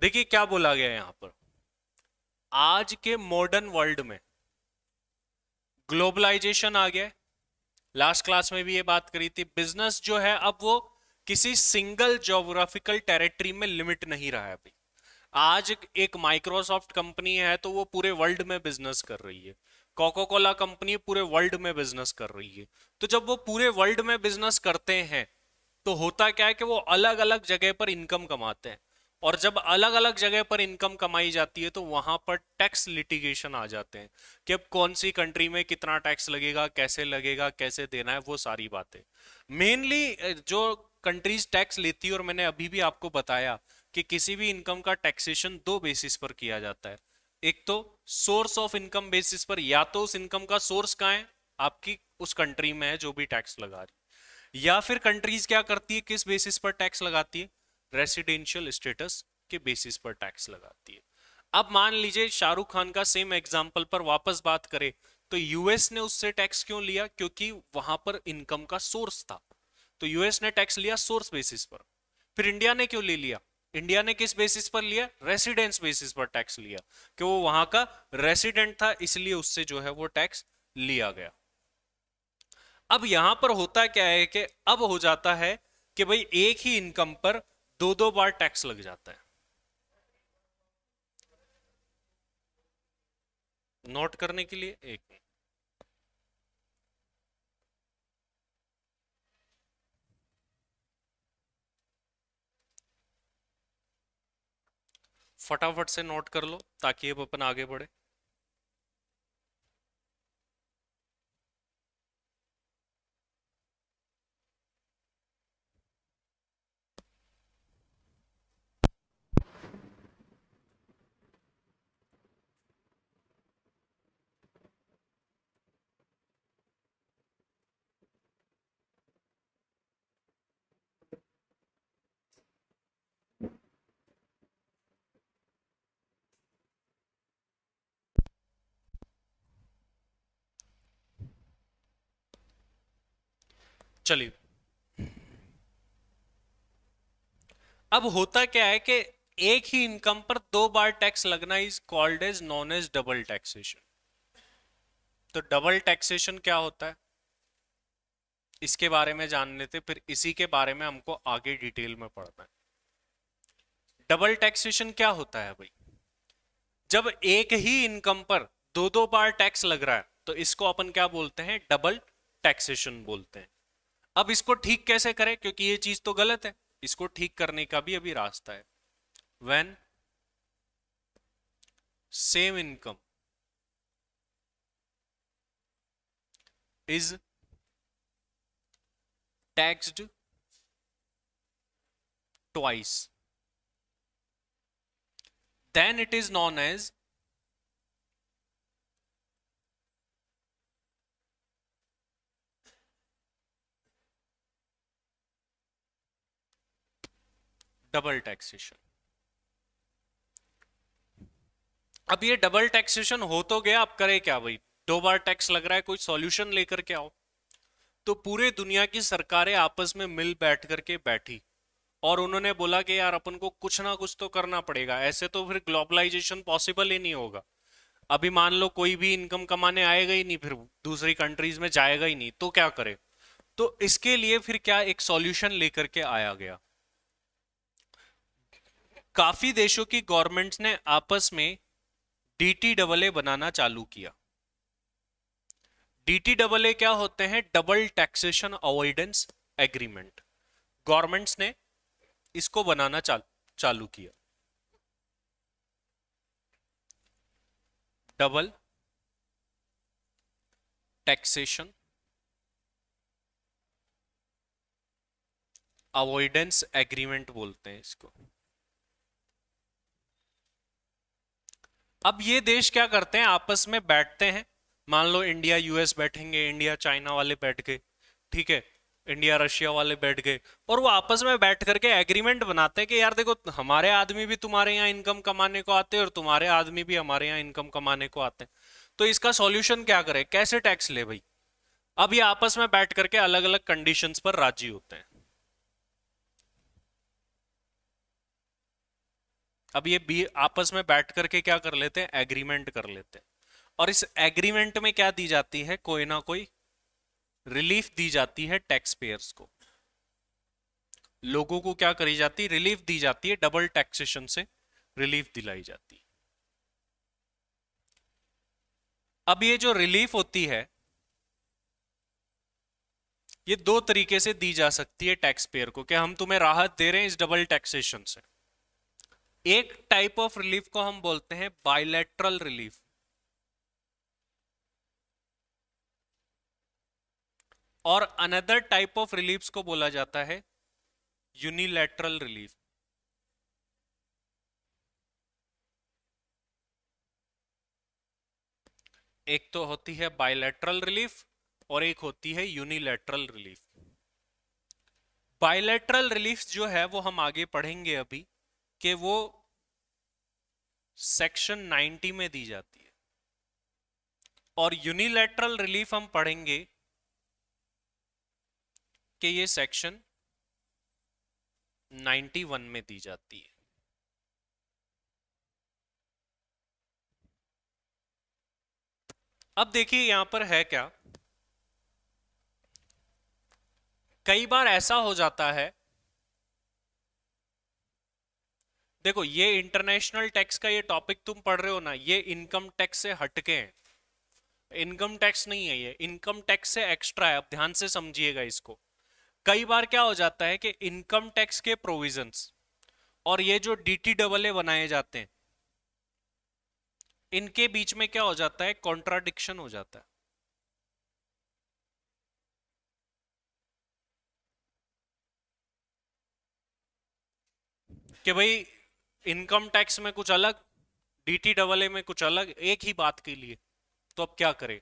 देखिए क्या बोला गया यहां पर आज के मॉडर्न वर्ल्ड में ग्लोबलाइजेशन आ गया लास्ट क्लास में भी ये बात करी थी बिजनेस जो है अब वो किसी सिंगल जोग्राफिकल टेरिटरी में लिमिट नहीं रहा है अभी आज एक माइक्रोसॉफ्ट कंपनी है तो वो पूरे वर्ल्ड में बिजनेस कर रही है कोको कोला कंपनी पूरे वर्ल्ड में बिजनेस कर रही है तो जब वो पूरे वर्ल्ड में बिजनेस करते हैं तो होता क्या है कि वो अलग अलग जगह पर इनकम कमाते हैं और जब अलग अलग जगह पर इनकम कमाई जाती है तो वहां पर टैक्स लिटिगेशन आ जाते हैं कि अब कौन सी कंट्री में कितना टैक्स लगेगा कैसे लगेगा कैसे देना है वो सारी बातें मेनली जो कंट्रीज टैक्स लेती है और मैंने अभी भी आपको बताया कि किसी भी इनकम का टैक्सेशन दो बेसिस पर किया जाता है एक तो सोर्स ऑफ इनकम बेसिस पर या तो उस इनकम का सोर्स कहा है आपकी उस कंट्री में है जो भी टैक्स लगा रही या फिर कंट्रीज क्या करती है किस बेसिस पर टैक्स लगाती है रेसिडेंशियल स्टेटस के बेसिस पर टैक्स लगाती है अब मान लीजिए शाहरुख खान का सेम एग्जाम्पल पर वापस बात करें तो यूएस ने उससे टैक्स क्यों लिया क्योंकि वहां पर इनकम का सोर्स था तो यूएस ने टैक्स लिया सोर्स बेसिस पर फिर इंडिया ने क्यों ले लिया इंडिया ने किस बेसिस पर लिया रेसिडेंस बेसिस पर टैक्स लिया कि वो वहां का रेसिडेंट था इसलिए उससे जो है वो टैक्स लिया गया अब यहां पर होता क्या है कि अब हो जाता है कि भाई एक ही इनकम पर दो दो बार टैक्स लग जाता है नोट करने के लिए एक फटाफट से नोट कर लो ताकि अब अपन आगे बढ़े चलिए अब होता क्या है कि एक ही इनकम पर दो बार टैक्स लगना is called as known as double taxation तो डबल टैक्सेशन क्या होता है इसके बारे में जान लेते फिर इसी के बारे में हमको आगे डिटेल में पढ़ना है डबल टैक्सेशन क्या होता है भाई जब एक ही इनकम पर दो दो बार टैक्स लग रहा है तो इसको अपन क्या बोलते हैं डबल टैक्सेशन बोलते हैं अब इसको ठीक कैसे करें क्योंकि ये चीज तो गलत है इसको ठीक करने का भी अभी रास्ता है when same income is taxed twice then it is known as double taxation अब ये डबल टैक्सेशन हो तो गया आप करें क्या भाई दो बार टैक्स लग रहा है कोई सॉल्यूशन लेकर के आओ तो पूरे दुनिया की सरकारें आपस में मिल बैठ करके बैठी और उन्होंने बोला कि यार अपन को कुछ ना कुछ तो करना पड़ेगा ऐसे तो फिर ग्लोबलाइजेशन पॉसिबल ही नहीं होगा अभी मान लो कोई भी इनकम कमाने आएगा ही नहीं फिर दूसरी कंट्रीज में जाएगा ही नहीं तो क्या करे तो इसके लिए फिर क्या एक सॉल्यूशन लेकर के आया गया काफी देशों की गवर्नमेंट्स ने आपस में डी टी डबल ए बनाना चालू किया डी टी डबल ए क्या होते हैं double taxation avoidance agreement governments ने इसको बनाना चाल, चालू किया डबल टैक्सेशन अवॉइडेंस एग्रीमेंट बोलते हैं इसको अब ये देश क्या करते हैं आपस में बैठते हैं मान लो इंडिया यूएस बैठेंगे इंडिया चाइना वाले बैठ गए ठीक है इंडिया रशिया वाले बैठ गए और वो आपस में बैठ करके एग्रीमेंट बनाते हैं कि यार देखो हमारे आदमी भी तुम्हारे यहाँ इनकम कमाने को आते हैं और तुम्हारे आदमी भी हमारे यहाँ इनकम कमाने को आते हैं तो इसका सॉल्यूशन क्या करें कैसे टैक्स ले भाई अब ये आपस में बैठ करके अलग अलग कंडीशंस पर राजी होते हैं अब ये बी आपस में बैठ करके क्या कर लेते हैं एग्रीमेंट कर लेते हैं और इस एग्रीमेंट में क्या दी जाती है कोई ना कोई रिलीफ दी जाती है टैक्स पेयर्स को लोगों को क्या करी जाती है रिलीफ दी जाती है डबल टैक्सेशन से रिलीफ दिलाई जाती है अब ये जो रिलीफ होती है ये दो तरीके से दी जा सकती है टैक्स पेयर को क्या हम तुम्हें राहत दे रहे हैं इस डबल टैक्सेशन से एक टाइप ऑफ रिलीफ को हम बोलते हैं बायलैटरल रिलीफ और अनदर टाइप ऑफ रिलीफ को बोला जाता है यूनिलैटरल रिलीफ एक तो होती है बायलैटरल रिलीफ और एक होती है यूनिलैटरल रिलीफ बायलैटरल रिलीफ जो है वो हम आगे पढ़ेंगे अभी कि वो सेक्शन 90 में दी जाती है और यूनिलैटरल रिलीफ हम पढ़ेंगे कि ये सेक्शन 91 में दी जाती है अब देखिए यहां पर है क्या कई बार ऐसा हो जाता है देखो ये इंटरनेशनल टैक्स का ये टॉपिक तुम पढ़ रहे हो ना ये इनकम टैक्स से हटके हैं इनकम टैक्स नहीं है ये इनकम टैक्स से एक्स्ट्रा है अब ध्यान से समझिएगा इसको कई बार क्या हो जाता है कि इनकम टैक्स के प्रोविजंस और ये जो डी टी डबल बनाए जाते हैं इनके बीच में क्या हो जाता है कॉन्ट्राडिक्शन हो जाता है कि भाई इनकम टैक्स में कुछ अलग डीटी डबल ए में कुछ अलग एक ही बात के लिए तो अब क्या करें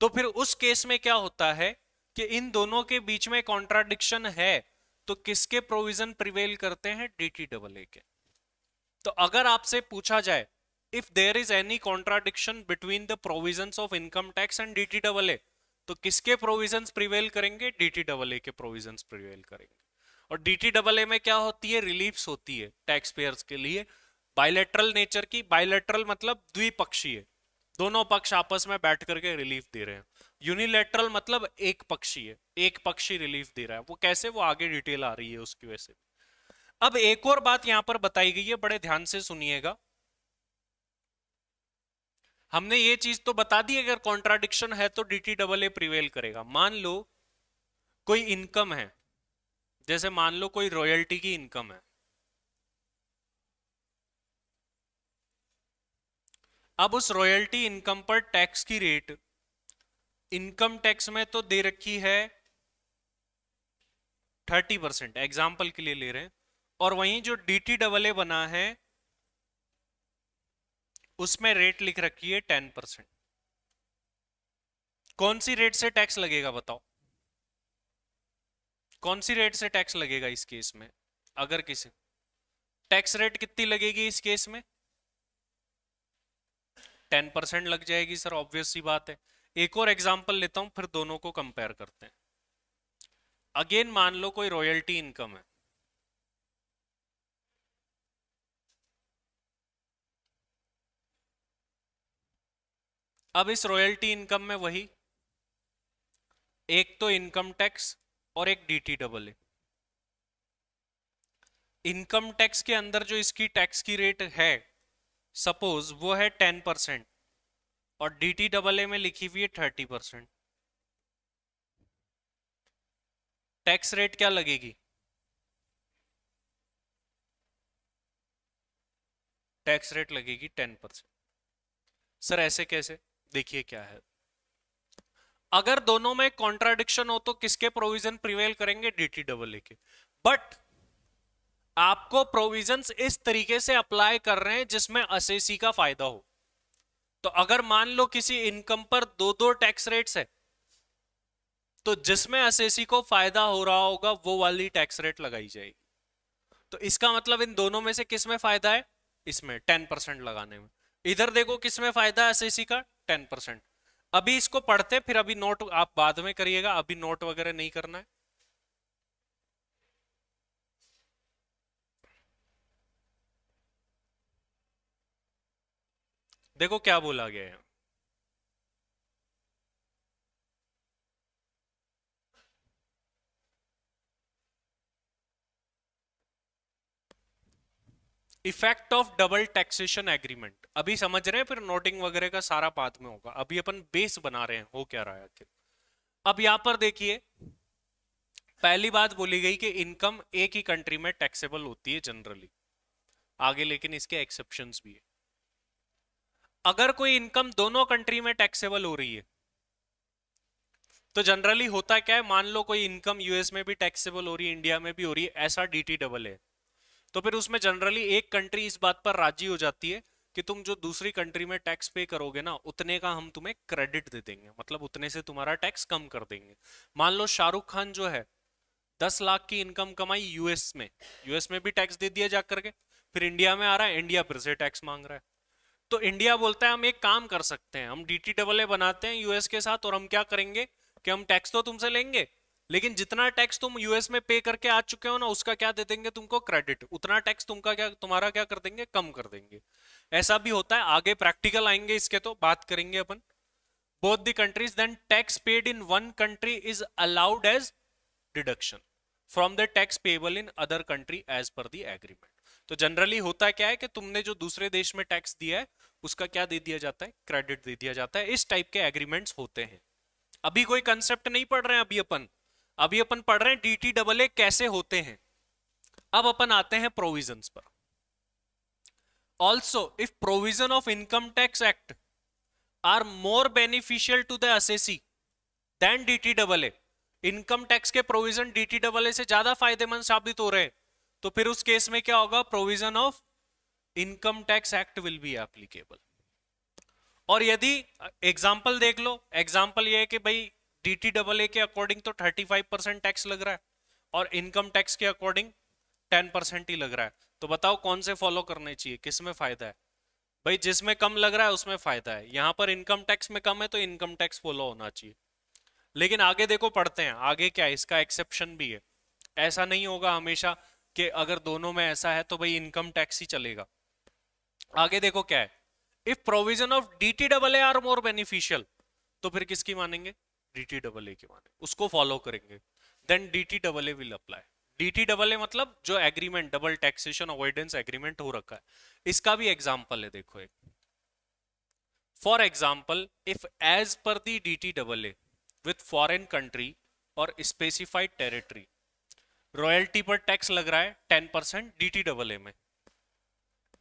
तो फिर उस केस में क्या होता है कि इन दोनों के बीच में कॉन्ट्राडिक्शन है तो किसके प्रोविजन प्रिवेल करते हैं डीटी डबल ए के तो अगर आपसे पूछा जाए if there is any contradiction between the provision of income tax and DT double A तो किसके प्रोविजन प्रिवेल करेंगे डीटी डबल ए के प्रोविजन प्रिवेल करेंगे और डी डबल ए में क्या होती है रिलीफ होती है टैक्स पेयर्स के लिए बायोलेट्रल नेचर की बायोलेट्रल मतलब द्विपक्षीय दोनों पक्ष आपस में बैठ करके रिलीफ दे रहे हैं यूनिलेटरल मतलब एक पक्षीय एक पक्षी रिलीफ दे रहा है वो कैसे वो आगे डिटेल आ रही है उसकी वजह से अब एक और बात यहां पर बताई गई है बड़े ध्यान से सुनिएगा हमने ये चीज तो बता दी अगर कॉन्ट्राडिक्शन है तो टी डबल ए प्रिवेल करेगा मान लो कोई इनकम है जैसे मान लो कोई रॉयल्टी की इनकम है अब उस रॉयल्टी इनकम पर टैक्स की रेट इनकम टैक्स में तो दे रखी है थर्टी परसेंट एग्जाम्पल के लिए ले रहे हैं और वहीं जो डी टी डबल ए बना है उसमें रेट लिख रखी है टेन परसेंट कौन सी रेट से टैक्स लगेगा बताओ कौन सी रेट से टैक्स लगेगा इस केस में अगर किसी टैक्स रेट कितनी लगेगी इस केस में टेन परसेंट लग जाएगी सर ऑब्वियस सी बात है एक और एग्जाम्पल लेता हूं फिर दोनों को कंपेयर करते हैं अगेन मान लो कोई रॉयल्टी इनकम है अब इस रॉयल्टी इनकम में वही एक तो इनकम टैक्स और एक D T double A income tax के अंदर जो इसकी टैक्स की रेट है सपोज वो है टेन परसेंट और डी टी डबल ए में लिखी हुई है थर्टी परसेंट टैक्स रेट क्या लगेगी टैक्स रेट लगेगी टेन परसेंट सर ऐसे कैसे देखिए क्या है अगर दोनों में कॉन्ट्राडिक्शन हो तो किसके प्रोविजन प्रिवेल करेंगे डीटी के बट आपको प्रोविजंस इस तरीके से अप्लाई कर रहे हैं जिसमें असेसी का फायदा हो तो अगर मान लो किसी इनकम पर दो दो टैक्स रेट्स है तो जिसमें असेसी को फायदा हो रहा होगा वो वाली टैक्स रेट लगाई जाएगी तो इसका मतलब इन दोनों में से किस में फायदा है इसमें टेन परसेंट लगाने में इधर देखो किस में फायदा है असेसी का टेन परसेंट अभी इसको पढ़ते फिर अभी नोट आप बाद में करिएगा अभी नोट वगैरह नहीं करना है देखो क्या बोला गया है effect of double taxation agreement अभी समझ रहे हैं फिर नोटिंग वगैरह का सारा बाद में होगा अभी अपन बेस बना रहे हैं हो क्या रहा है आखिर अब यहां पर देखिए पहली बात बोली गई कि इनकम एक ही कंट्री में टैक्सेबल होती है जनरली आगे लेकिन इसके एक्सेप्शन भी है अगर कोई इनकम दोनों कंट्री में टैक्सेबल हो रही है तो जनरली होता क्या है मान लो कोई इनकम यूएस में भी टैक्सेबल हो रही है इंडिया में भी हो रही है ऐसा टी डबल है तो फिर उसमें जनरली एक कंट्री इस बात पर राजी हो जाती है कि तुम जो दूसरी कंट्री में टैक्स पे करोगे ना उतने का हम तुम्हें क्रेडिट दे देंगे मतलब उतने से तुम्हारा टैक्स कम कर देंगे मान लो शाहरुख खान जो है दस लाख की इनकम कमाई यूएस में यूएस में भी टैक्स दे दिया जा करके फिर इंडिया में आ रहा है इंडिया फिर से टैक्स मांग रहा है तो इंडिया बोलता है हम एक काम कर सकते हैं हम डी बनाते हैं यूएस के साथ और हम क्या करेंगे कि हम टैक्स तो तुमसे लेंगे लेकिन जितना टैक्स तुम यूएस में पे करके आ चुके हो ना उसका क्या दे देंगे तुमको क्रेडिट उतना टैक्स तुमका क्या तुम्हारा क्या कर देंगे कम कर देंगे ऐसा भी होता है आगे प्रैक्टिकल आएंगे इसके तो बात करेंगे अपन both the countries then tax paid in one country is allowed as deduction from the tax payable in other country as per the agreement तो जनरली होता क्या है कि तुमने जो दूसरे देश में टैक्स दिया है उसका क्या दे दिया जाता है क्रेडिट दे दिया जाता है इस टाइप के एग्रीमेंट्स होते हैं अभी कोई कंसेप्ट नहीं पढ़ रहे हैं अभी अपन अभी अपन पढ़ रहे हैं टी डबल ए कैसे होते हैं अब अपन आते हैं प्रोविजन पर also if provision of income tax act are more beneficial to the assessee than T double A income tax के provision D T double A से ज्यादा फायदेमंद साबित हो रहे हैं तो फिर उस केस में क्या होगा provision of income tax act will be applicable और यदि एग्जाम्पल देख लो एग्जाम्पल ये है कि भाई डी के अकॉर्डिंग तो 35 परसेंट टैक्स लग रहा है और इनकम टैक्स के अकॉर्डिंग 10 परसेंट ही लग रहा है तो बताओ कौन से फॉलो करने चाहिए किस में फायदा है भाई जिसमें कम लग रहा है उसमें फायदा है यहाँ पर इनकम टैक्स में कम है तो इनकम टैक्स फॉलो होना चाहिए लेकिन आगे देखो पढ़ते हैं आगे क्या है इसका एक्सेप्शन भी है ऐसा नहीं होगा हमेशा कि अगर दोनों में ऐसा है तो भाई इनकम टैक्स ही चलेगा आगे देखो क्या है if provision of D T double A are more beneficial तो फिर किसकी मानेंगे डी डबल ए के माने उसको फॉलो करेंगे then D T double A will apply D T double A मतलब जो agreement double taxation avoidance agreement हो रखा है इसका भी एग्जाम्पल है देखो एक for example if as per the D T double A with foreign country और स्पेसिफाइड टेरिटरी रॉयल्टी पर टैक्स लग रहा है ten percent D T double A में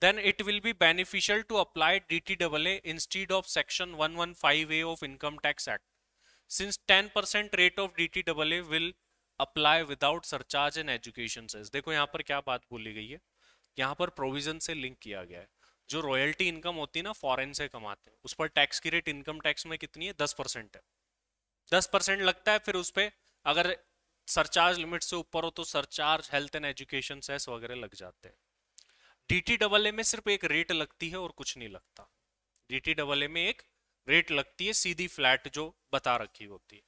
then it will be beneficial to apply D T double A instead of section one one five A of income tax act since 10% rate of DTAA will apply without surcharge in education cess देखो यहाँ पर क्या बात बोली गई है यहाँ पर प्रोविजन से लिंक किया गया है जो रॉयल्टी इनकम होती है ना फॉरेन से कमाते हैं उस पर टैक्स की रेट इनकम टैक्स में कितनी है दस परसेंट है दस परसेंट लगता है फिर उस पर अगर सरचार्ज लिमिट से ऊपर हो तो surcharge health and education cess वगैरह लग जाते हैं डी टी डबल ए में सिर्फ एक रेट लगती है और कुछ नहीं लगता डी टी डबल ए में एक रेट लगती है सीधी फ्लैट जो बता रखी होती है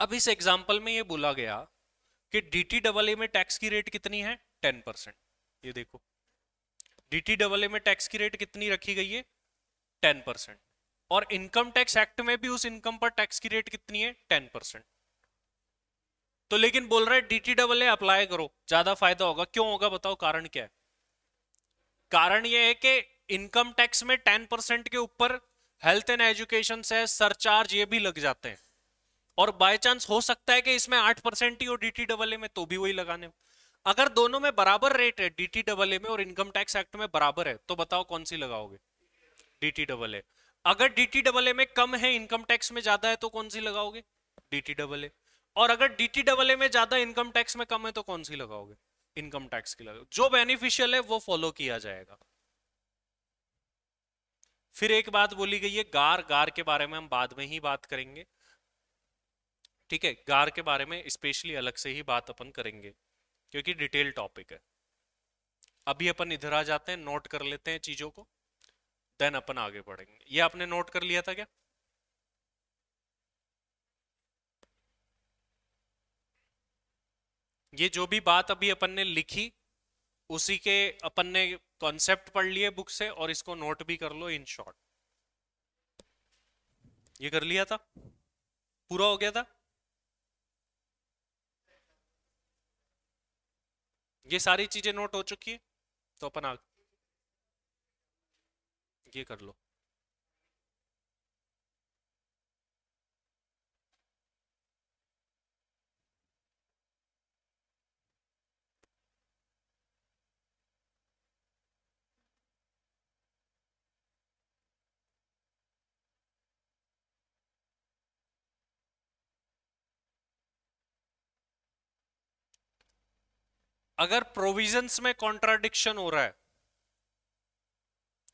अब इस एग्जाम्पल में ये बोला गया कि डी डबल ए में टैक्स की रेट कितनी है टेन परसेंट ये देखो डी डबल ए में टैक्स की रेट कितनी रखी गई है टेन परसेंट और इनकम टैक्स एक्ट में भी उस इनकम पर टैक्स की रेट कितनी है टेन परसेंट तो लेकिन बोल रहा है डी डबल ए अप्लाई करो ज्यादा फायदा होगा क्यों होगा बताओ कारण क्या है कारण यह है कि इनकम टैक्स में टेन परसेंट के ऊपर हेल्थ एंड एजुकेशन से सरचार्ज ये भी लग जाते हैं और बाय चांस हो सकता है कि इसमें आठ परसेंट ही हो डी टी डबल ए में तो भी वही लगाने अगर दोनों में बराबर रेट है डी टी डबल ए में और इनकम टैक्स एक्ट में बराबर है तो बताओ कौन सी लगाओगे डी टी डबल ए अगर डी टी डबल ए में कम है इनकम टैक्स में ज्यादा है तो कौन सी लगाओगे डी टी डबल ए और अगर डी टी डबल ए में ज्यादा इनकम टैक्स में कम है तो कौन सी लगाओगे इनकम टैक्स की लगाओ जो बेनिफिशियल है वो फॉलो किया जाएगा फिर एक बात बोली गई है गार गार के बारे में हम बाद में ही बात करेंगे ठीक है गार के बारे में स्पेशली अलग से ही बात अपन करेंगे क्योंकि डिटेल टॉपिक है अभी अपन इधर आ जाते हैं नोट कर लेते हैं चीजों को देन अपन आगे बढ़ेंगे ये आपने नोट कर लिया था क्या ये जो भी बात अभी अपन ने लिखी उसी के अपन ने कॉन्सेप्ट पढ़ लिए बुक से और इसको नोट भी कर लो इन शॉर्ट ये कर लिया था पूरा हो गया था ये सारी चीजें नोट हो चुकी है तो अपन आगे ये कर लो अगर प्रोविजंस में कॉन्ट्राडिक्शन हो रहा है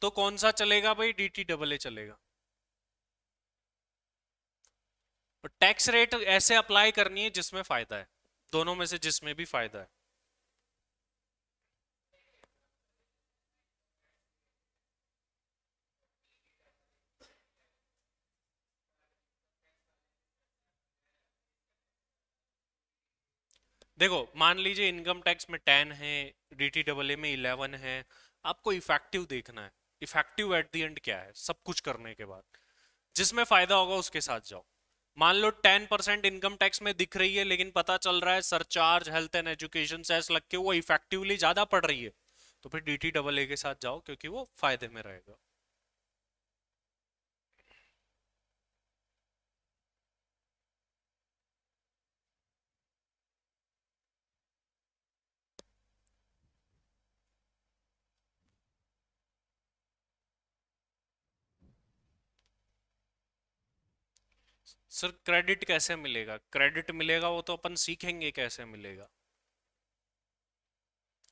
तो कौन सा चलेगा भाई डी टी डबल ए चलेगा टैक्स रेट ऐसे अप्लाई करनी है जिसमें फायदा है दोनों में से जिसमें भी फायदा है देखो मान लीजिए इनकम टैक्स में टेन है डी टी डबल ए में इलेवन है आपको इफेक्टिव देखना है इफेक्टिव एट दी एंड क्या है सब कुछ करने के बाद जिसमें फायदा होगा उसके साथ जाओ मान लो टेन परसेंट इनकम टैक्स में दिख रही है लेकिन पता चल रहा है surcharge health and education cess लग के वो इफेक्टिवली ज्यादा पड़ रही है तो फिर डी टी डबल ए के साथ जाओ क्योंकि वो फायदे में रहेगा सर क्रेडिट कैसे मिलेगा क्रेडिट मिलेगा वो तो अपन सीखेंगे कैसे मिलेगा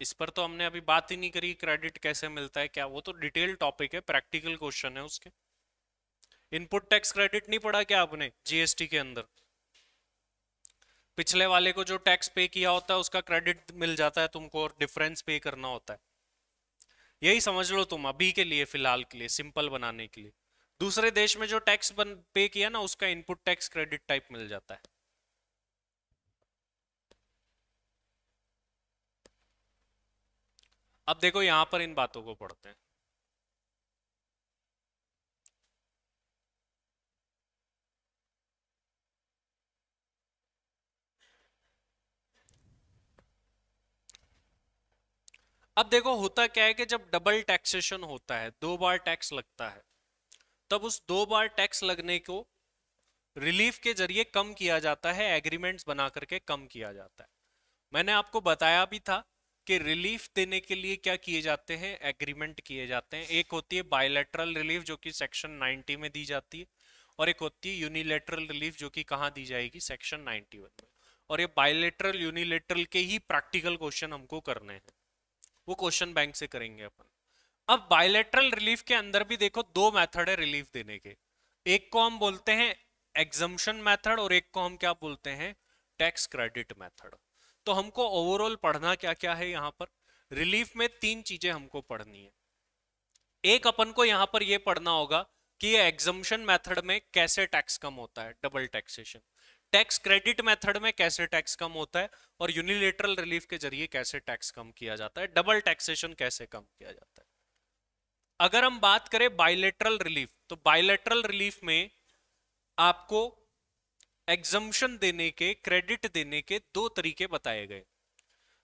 इस पर तो हमने अभी बात ही नहीं करी क्रेडिट कैसे मिलता है क्या वो तो डिटेल टॉपिक है प्रैक्टिकल क्वेश्चन है उसके इनपुट टैक्स क्रेडिट नहीं पड़ा क्या आपने जीएसटी के अंदर पिछले वाले को जो टैक्स पे किया होता है उसका क्रेडिट मिल जाता है तुमको और डिफरेंस पे करना होता है यही समझ लो तुम अभी के लिए फिलहाल के लिए सिंपल बनाने के लिए दूसरे देश में जो टैक्स बन पे किया ना उसका इनपुट टैक्स क्रेडिट टाइप मिल जाता है अब देखो यहां पर इन बातों को पढ़ते हैं अब देखो होता क्या है कि जब डबल टैक्सेशन होता है दो बार टैक्स लगता है तब उस दो बार टैक्स लगने को रिलीफ के जरिए कम किया जाता है एग्रीमेंट्स बना करके कम किया जाता है मैंने आपको बताया भी था कि रिलीफ देने के लिए क्या किए जाते हैं एग्रीमेंट किए जाते हैं एक होती है बायोलेट्रल रिलीफ जो कि सेक्शन 90 में दी जाती है और एक होती है यूनिलेटरल रिलीफ जो कि कहाँ दी जाएगी सेक्शन नाइनटी में और ये बायोलेटरल यूनिलेटरल के ही प्रैक्टिकल क्वेश्चन हमको करने हैं वो क्वेश्चन बैंक से करेंगे अपन अब बायोलेट्रल रिलीफ के अंदर भी देखो दो मैथड है रिलीफ देने के एक को हम बोलते हैं एग्जम्पन मैथड और एक को हम क्या बोलते हैं टैक्स क्रेडिट मैथड तो हमको ओवरऑल पढ़ना क्या क्या है यहाँ पर रिलीफ में तीन चीजें हमको पढ़नी है एक अपन को यहाँ पर यह पढ़ना होगा कि ये एग्जम्पन मेथड में कैसे टैक्स कम होता है double taxation tax credit method में कैसे टैक्स कम होता है और यूनिलेटरल रिलीफ के जरिए कैसे टैक्स कम किया जाता है डबल टैक्सेशन कैसे कम किया जाता है अगर हम बात करें बाइलेटरल रिलीफ तो बाइलेटरल रिलीफ में आपको एग्जम्पन देने के क्रेडिट देने के दो तरीके बताए गए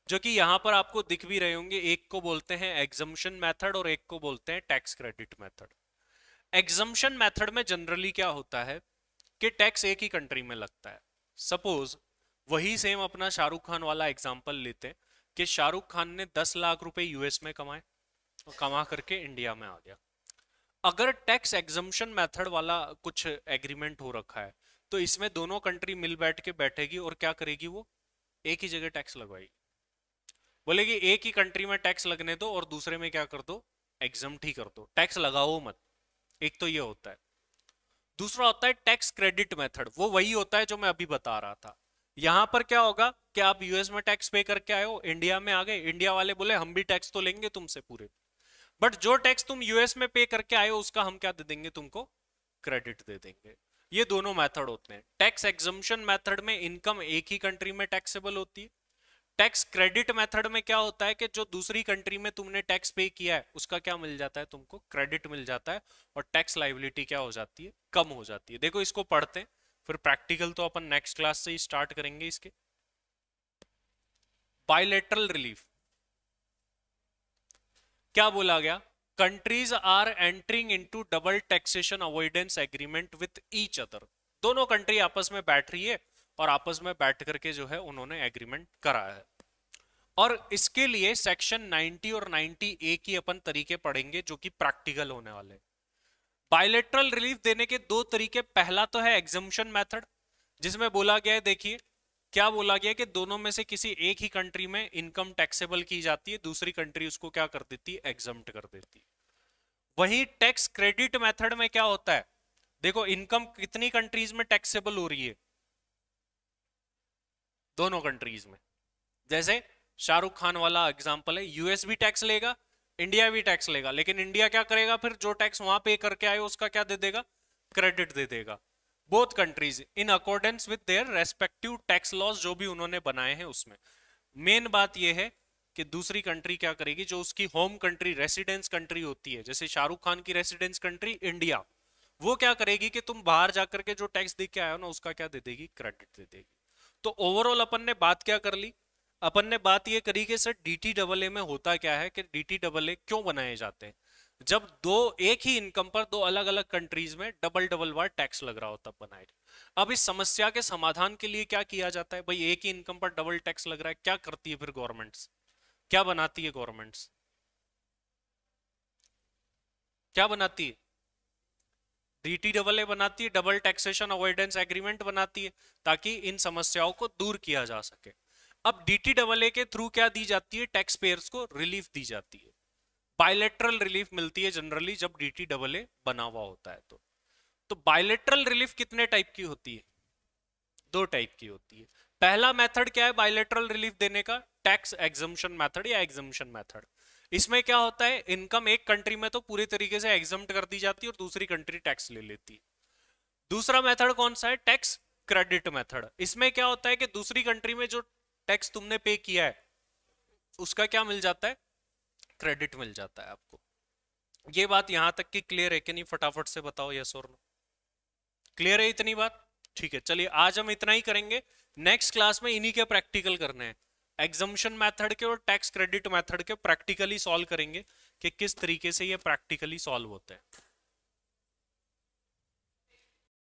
जो कि यहां पर आपको दिख भी रहे होंगे एक को बोलते हैं एग्जम्पन मेथड और एक को बोलते हैं tax credit method exemption method में जनरली क्या होता है कि टैक्स एक ही कंट्री में लगता है सपोज वही सेम अपना शाहरुख खान वाला एग्जाम्पल लेते हैं कि शाहरुख खान ने दस लाख रुपए यूएस में कमाए कमा करके इंडिया में आ गया अगर टैक्स एग्जम्पन मेथड वाला कुछ एग्रीमेंट हो रखा है तो इसमें दोनों कंट्री मिल बैठ के बैठेगी और क्या करेगी वो एक ही जगह टैक्स लगवाएगी बोलेगी एक ही कंट्री में टैक्स लगने दो और दूसरे में क्या कर दो एग्जम ही कर दो टैक्स लगाओ मत एक तो ये होता है दूसरा होता है टैक्स क्रेडिट मेथड वो वही होता है जो मैं अभी बता रहा था यहां पर क्या होगा कि आप यूएस में टैक्स पे करके आए हो इंडिया में आ गए इंडिया वाले बोले हम भी टैक्स तो लेंगे तुमसे पूरे बट जो टैक्स तुम यूएस में पे करके आए हो उसका हम क्या दे देंगे तुमको क्रेडिट दे देंगे ये दोनों मेथड होते हैं टैक्स एग्जम्पन मेथड में इनकम एक ही कंट्री में टैक्सेबल होती है टैक्स क्रेडिट मेथड में क्या होता है कि जो दूसरी कंट्री में तुमने टैक्स पे किया है उसका क्या मिल जाता है तुमको क्रेडिट मिल जाता है और टैक्स लाइबिलिटी क्या हो जाती है कम हो जाती है देखो इसको पढ़ते हैं फिर प्रैक्टिकल तो अपन नेक्स्ट क्लास से ही स्टार्ट करेंगे इसके बायोलेटरल रिलीफ क्या बोला गया countries are in into double taxation avoidance agreement with each other दोनों कंट्री आपस में बैठ रही है और आपस में बैठ करके जो है उन्होंने एग्रीमेंट कराया है और इसके लिए सेक्शन 90 और 90 ए की अपन तरीके पढ़ेंगे जो कि प्रैक्टिकल होने वाले बायोलेट्रल रिलीफ देने के दो तरीके पहला तो है एग्जम्पन मेथड जिसमें बोला गया है देखिए क्या बोला गया कि दोनों में से किसी एक ही कंट्री में इनकम टैक्सेबल की जाती है दूसरी कंट्री उसको क्या कर देती है एग्जाम कर देती है वही टैक्स क्रेडिट मेथड में क्या होता है देखो इनकम कितनी कंट्रीज में टैक्सेबल हो रही है दोनों कंट्रीज में जैसे शाहरुख खान वाला एग्जाम्पल है यूएस भी टैक्स लेगा इंडिया भी टैक्स लेगा लेकिन इंडिया क्या करेगा फिर जो टैक्स वहां पे करके आए उसका क्या दे देगा क्रेडिट दे देगा both countries in accordance with their respective tax laws जो भी उन्होंने बनाए हैं उसमें मेन बात यह है कि दूसरी कंट्री क्या करेगी जो उसकी होम कंट्री रेसिडेंस कंट्री होती है जैसे शाहरुख खान की रेसिडेंस कंट्री इंडिया वो क्या करेगी कि तुम बाहर जाकर के जो टैक्स दे के आयो ना उसका क्या दे देगी क्रेडिट दे देगी तो ओवरऑल अपन ने बात क्या कर ली अपन ने बात ये करी कि sir D T double A में होता क्या है कि डी टी डबल ए क्यों बनाए जाते हैं जब दो एक ही इनकम पर दो अलग अलग कंट्रीज में डबल डबल बार टैक्स लग रहा हो तब बनाएगा अब इस समस्या के समाधान के लिए क्या किया जाता है भाई एक ही इनकम पर डबल टैक्स लग रहा है क्या करती है फिर गवर्नमेंट्स क्या बनाती है गवर्नमेंट्स क्या बनाती है डीटी डबल ए बनाती है डबल टैक्सेशन अवॉइडेंस एग्रीमेंट बनाती है ताकि इन समस्याओं को दूर किया जा सके अब डीटी डबल ए के थ्रू क्या दी जाती है टैक्स पेयर्स को रिलीफ दी जाती है बायलेटरल रिलीफ मिलती है जनरली जब डी टी डबल ए बना हुआ होता है तो तो बायलेटरल रिलीफ कितने टाइप की होती है दो टाइप की होती है पहला मेथड क्या है बायलेटरल रिलीफ देने का टैक्स एग्जम्पन मेथड या एग्जम्पन मेथड इसमें क्या होता है इनकम एक कंट्री में तो पूरी तरीके से एग्जाम कर दी जाती है और दूसरी कंट्री टैक्स ले लेती है दूसरा मेथड कौन सा है टैक्स क्रेडिट मेथड इसमें क्या होता है कि दूसरी कंट्री में जो टैक्स तुमने पे किया है उसका क्या मिल जाता है क्रेडिट मिल जाता है आपको ये बात यहां तक की क्लियर है कि नहीं फटाफट से बताओ यस और नो क्लियर है इतनी बात ठीक है चलिए आज हम इतना ही करेंगे नेक्स्ट क्लास में इन्हीं के प्रैक्टिकल करने हैं एग्जम्पन मेथड के और टैक्स क्रेडिट मेथड के प्रैक्टिकली सॉल्व करेंगे कि किस तरीके से ये प्रैक्टिकली सॉल्व होते हैं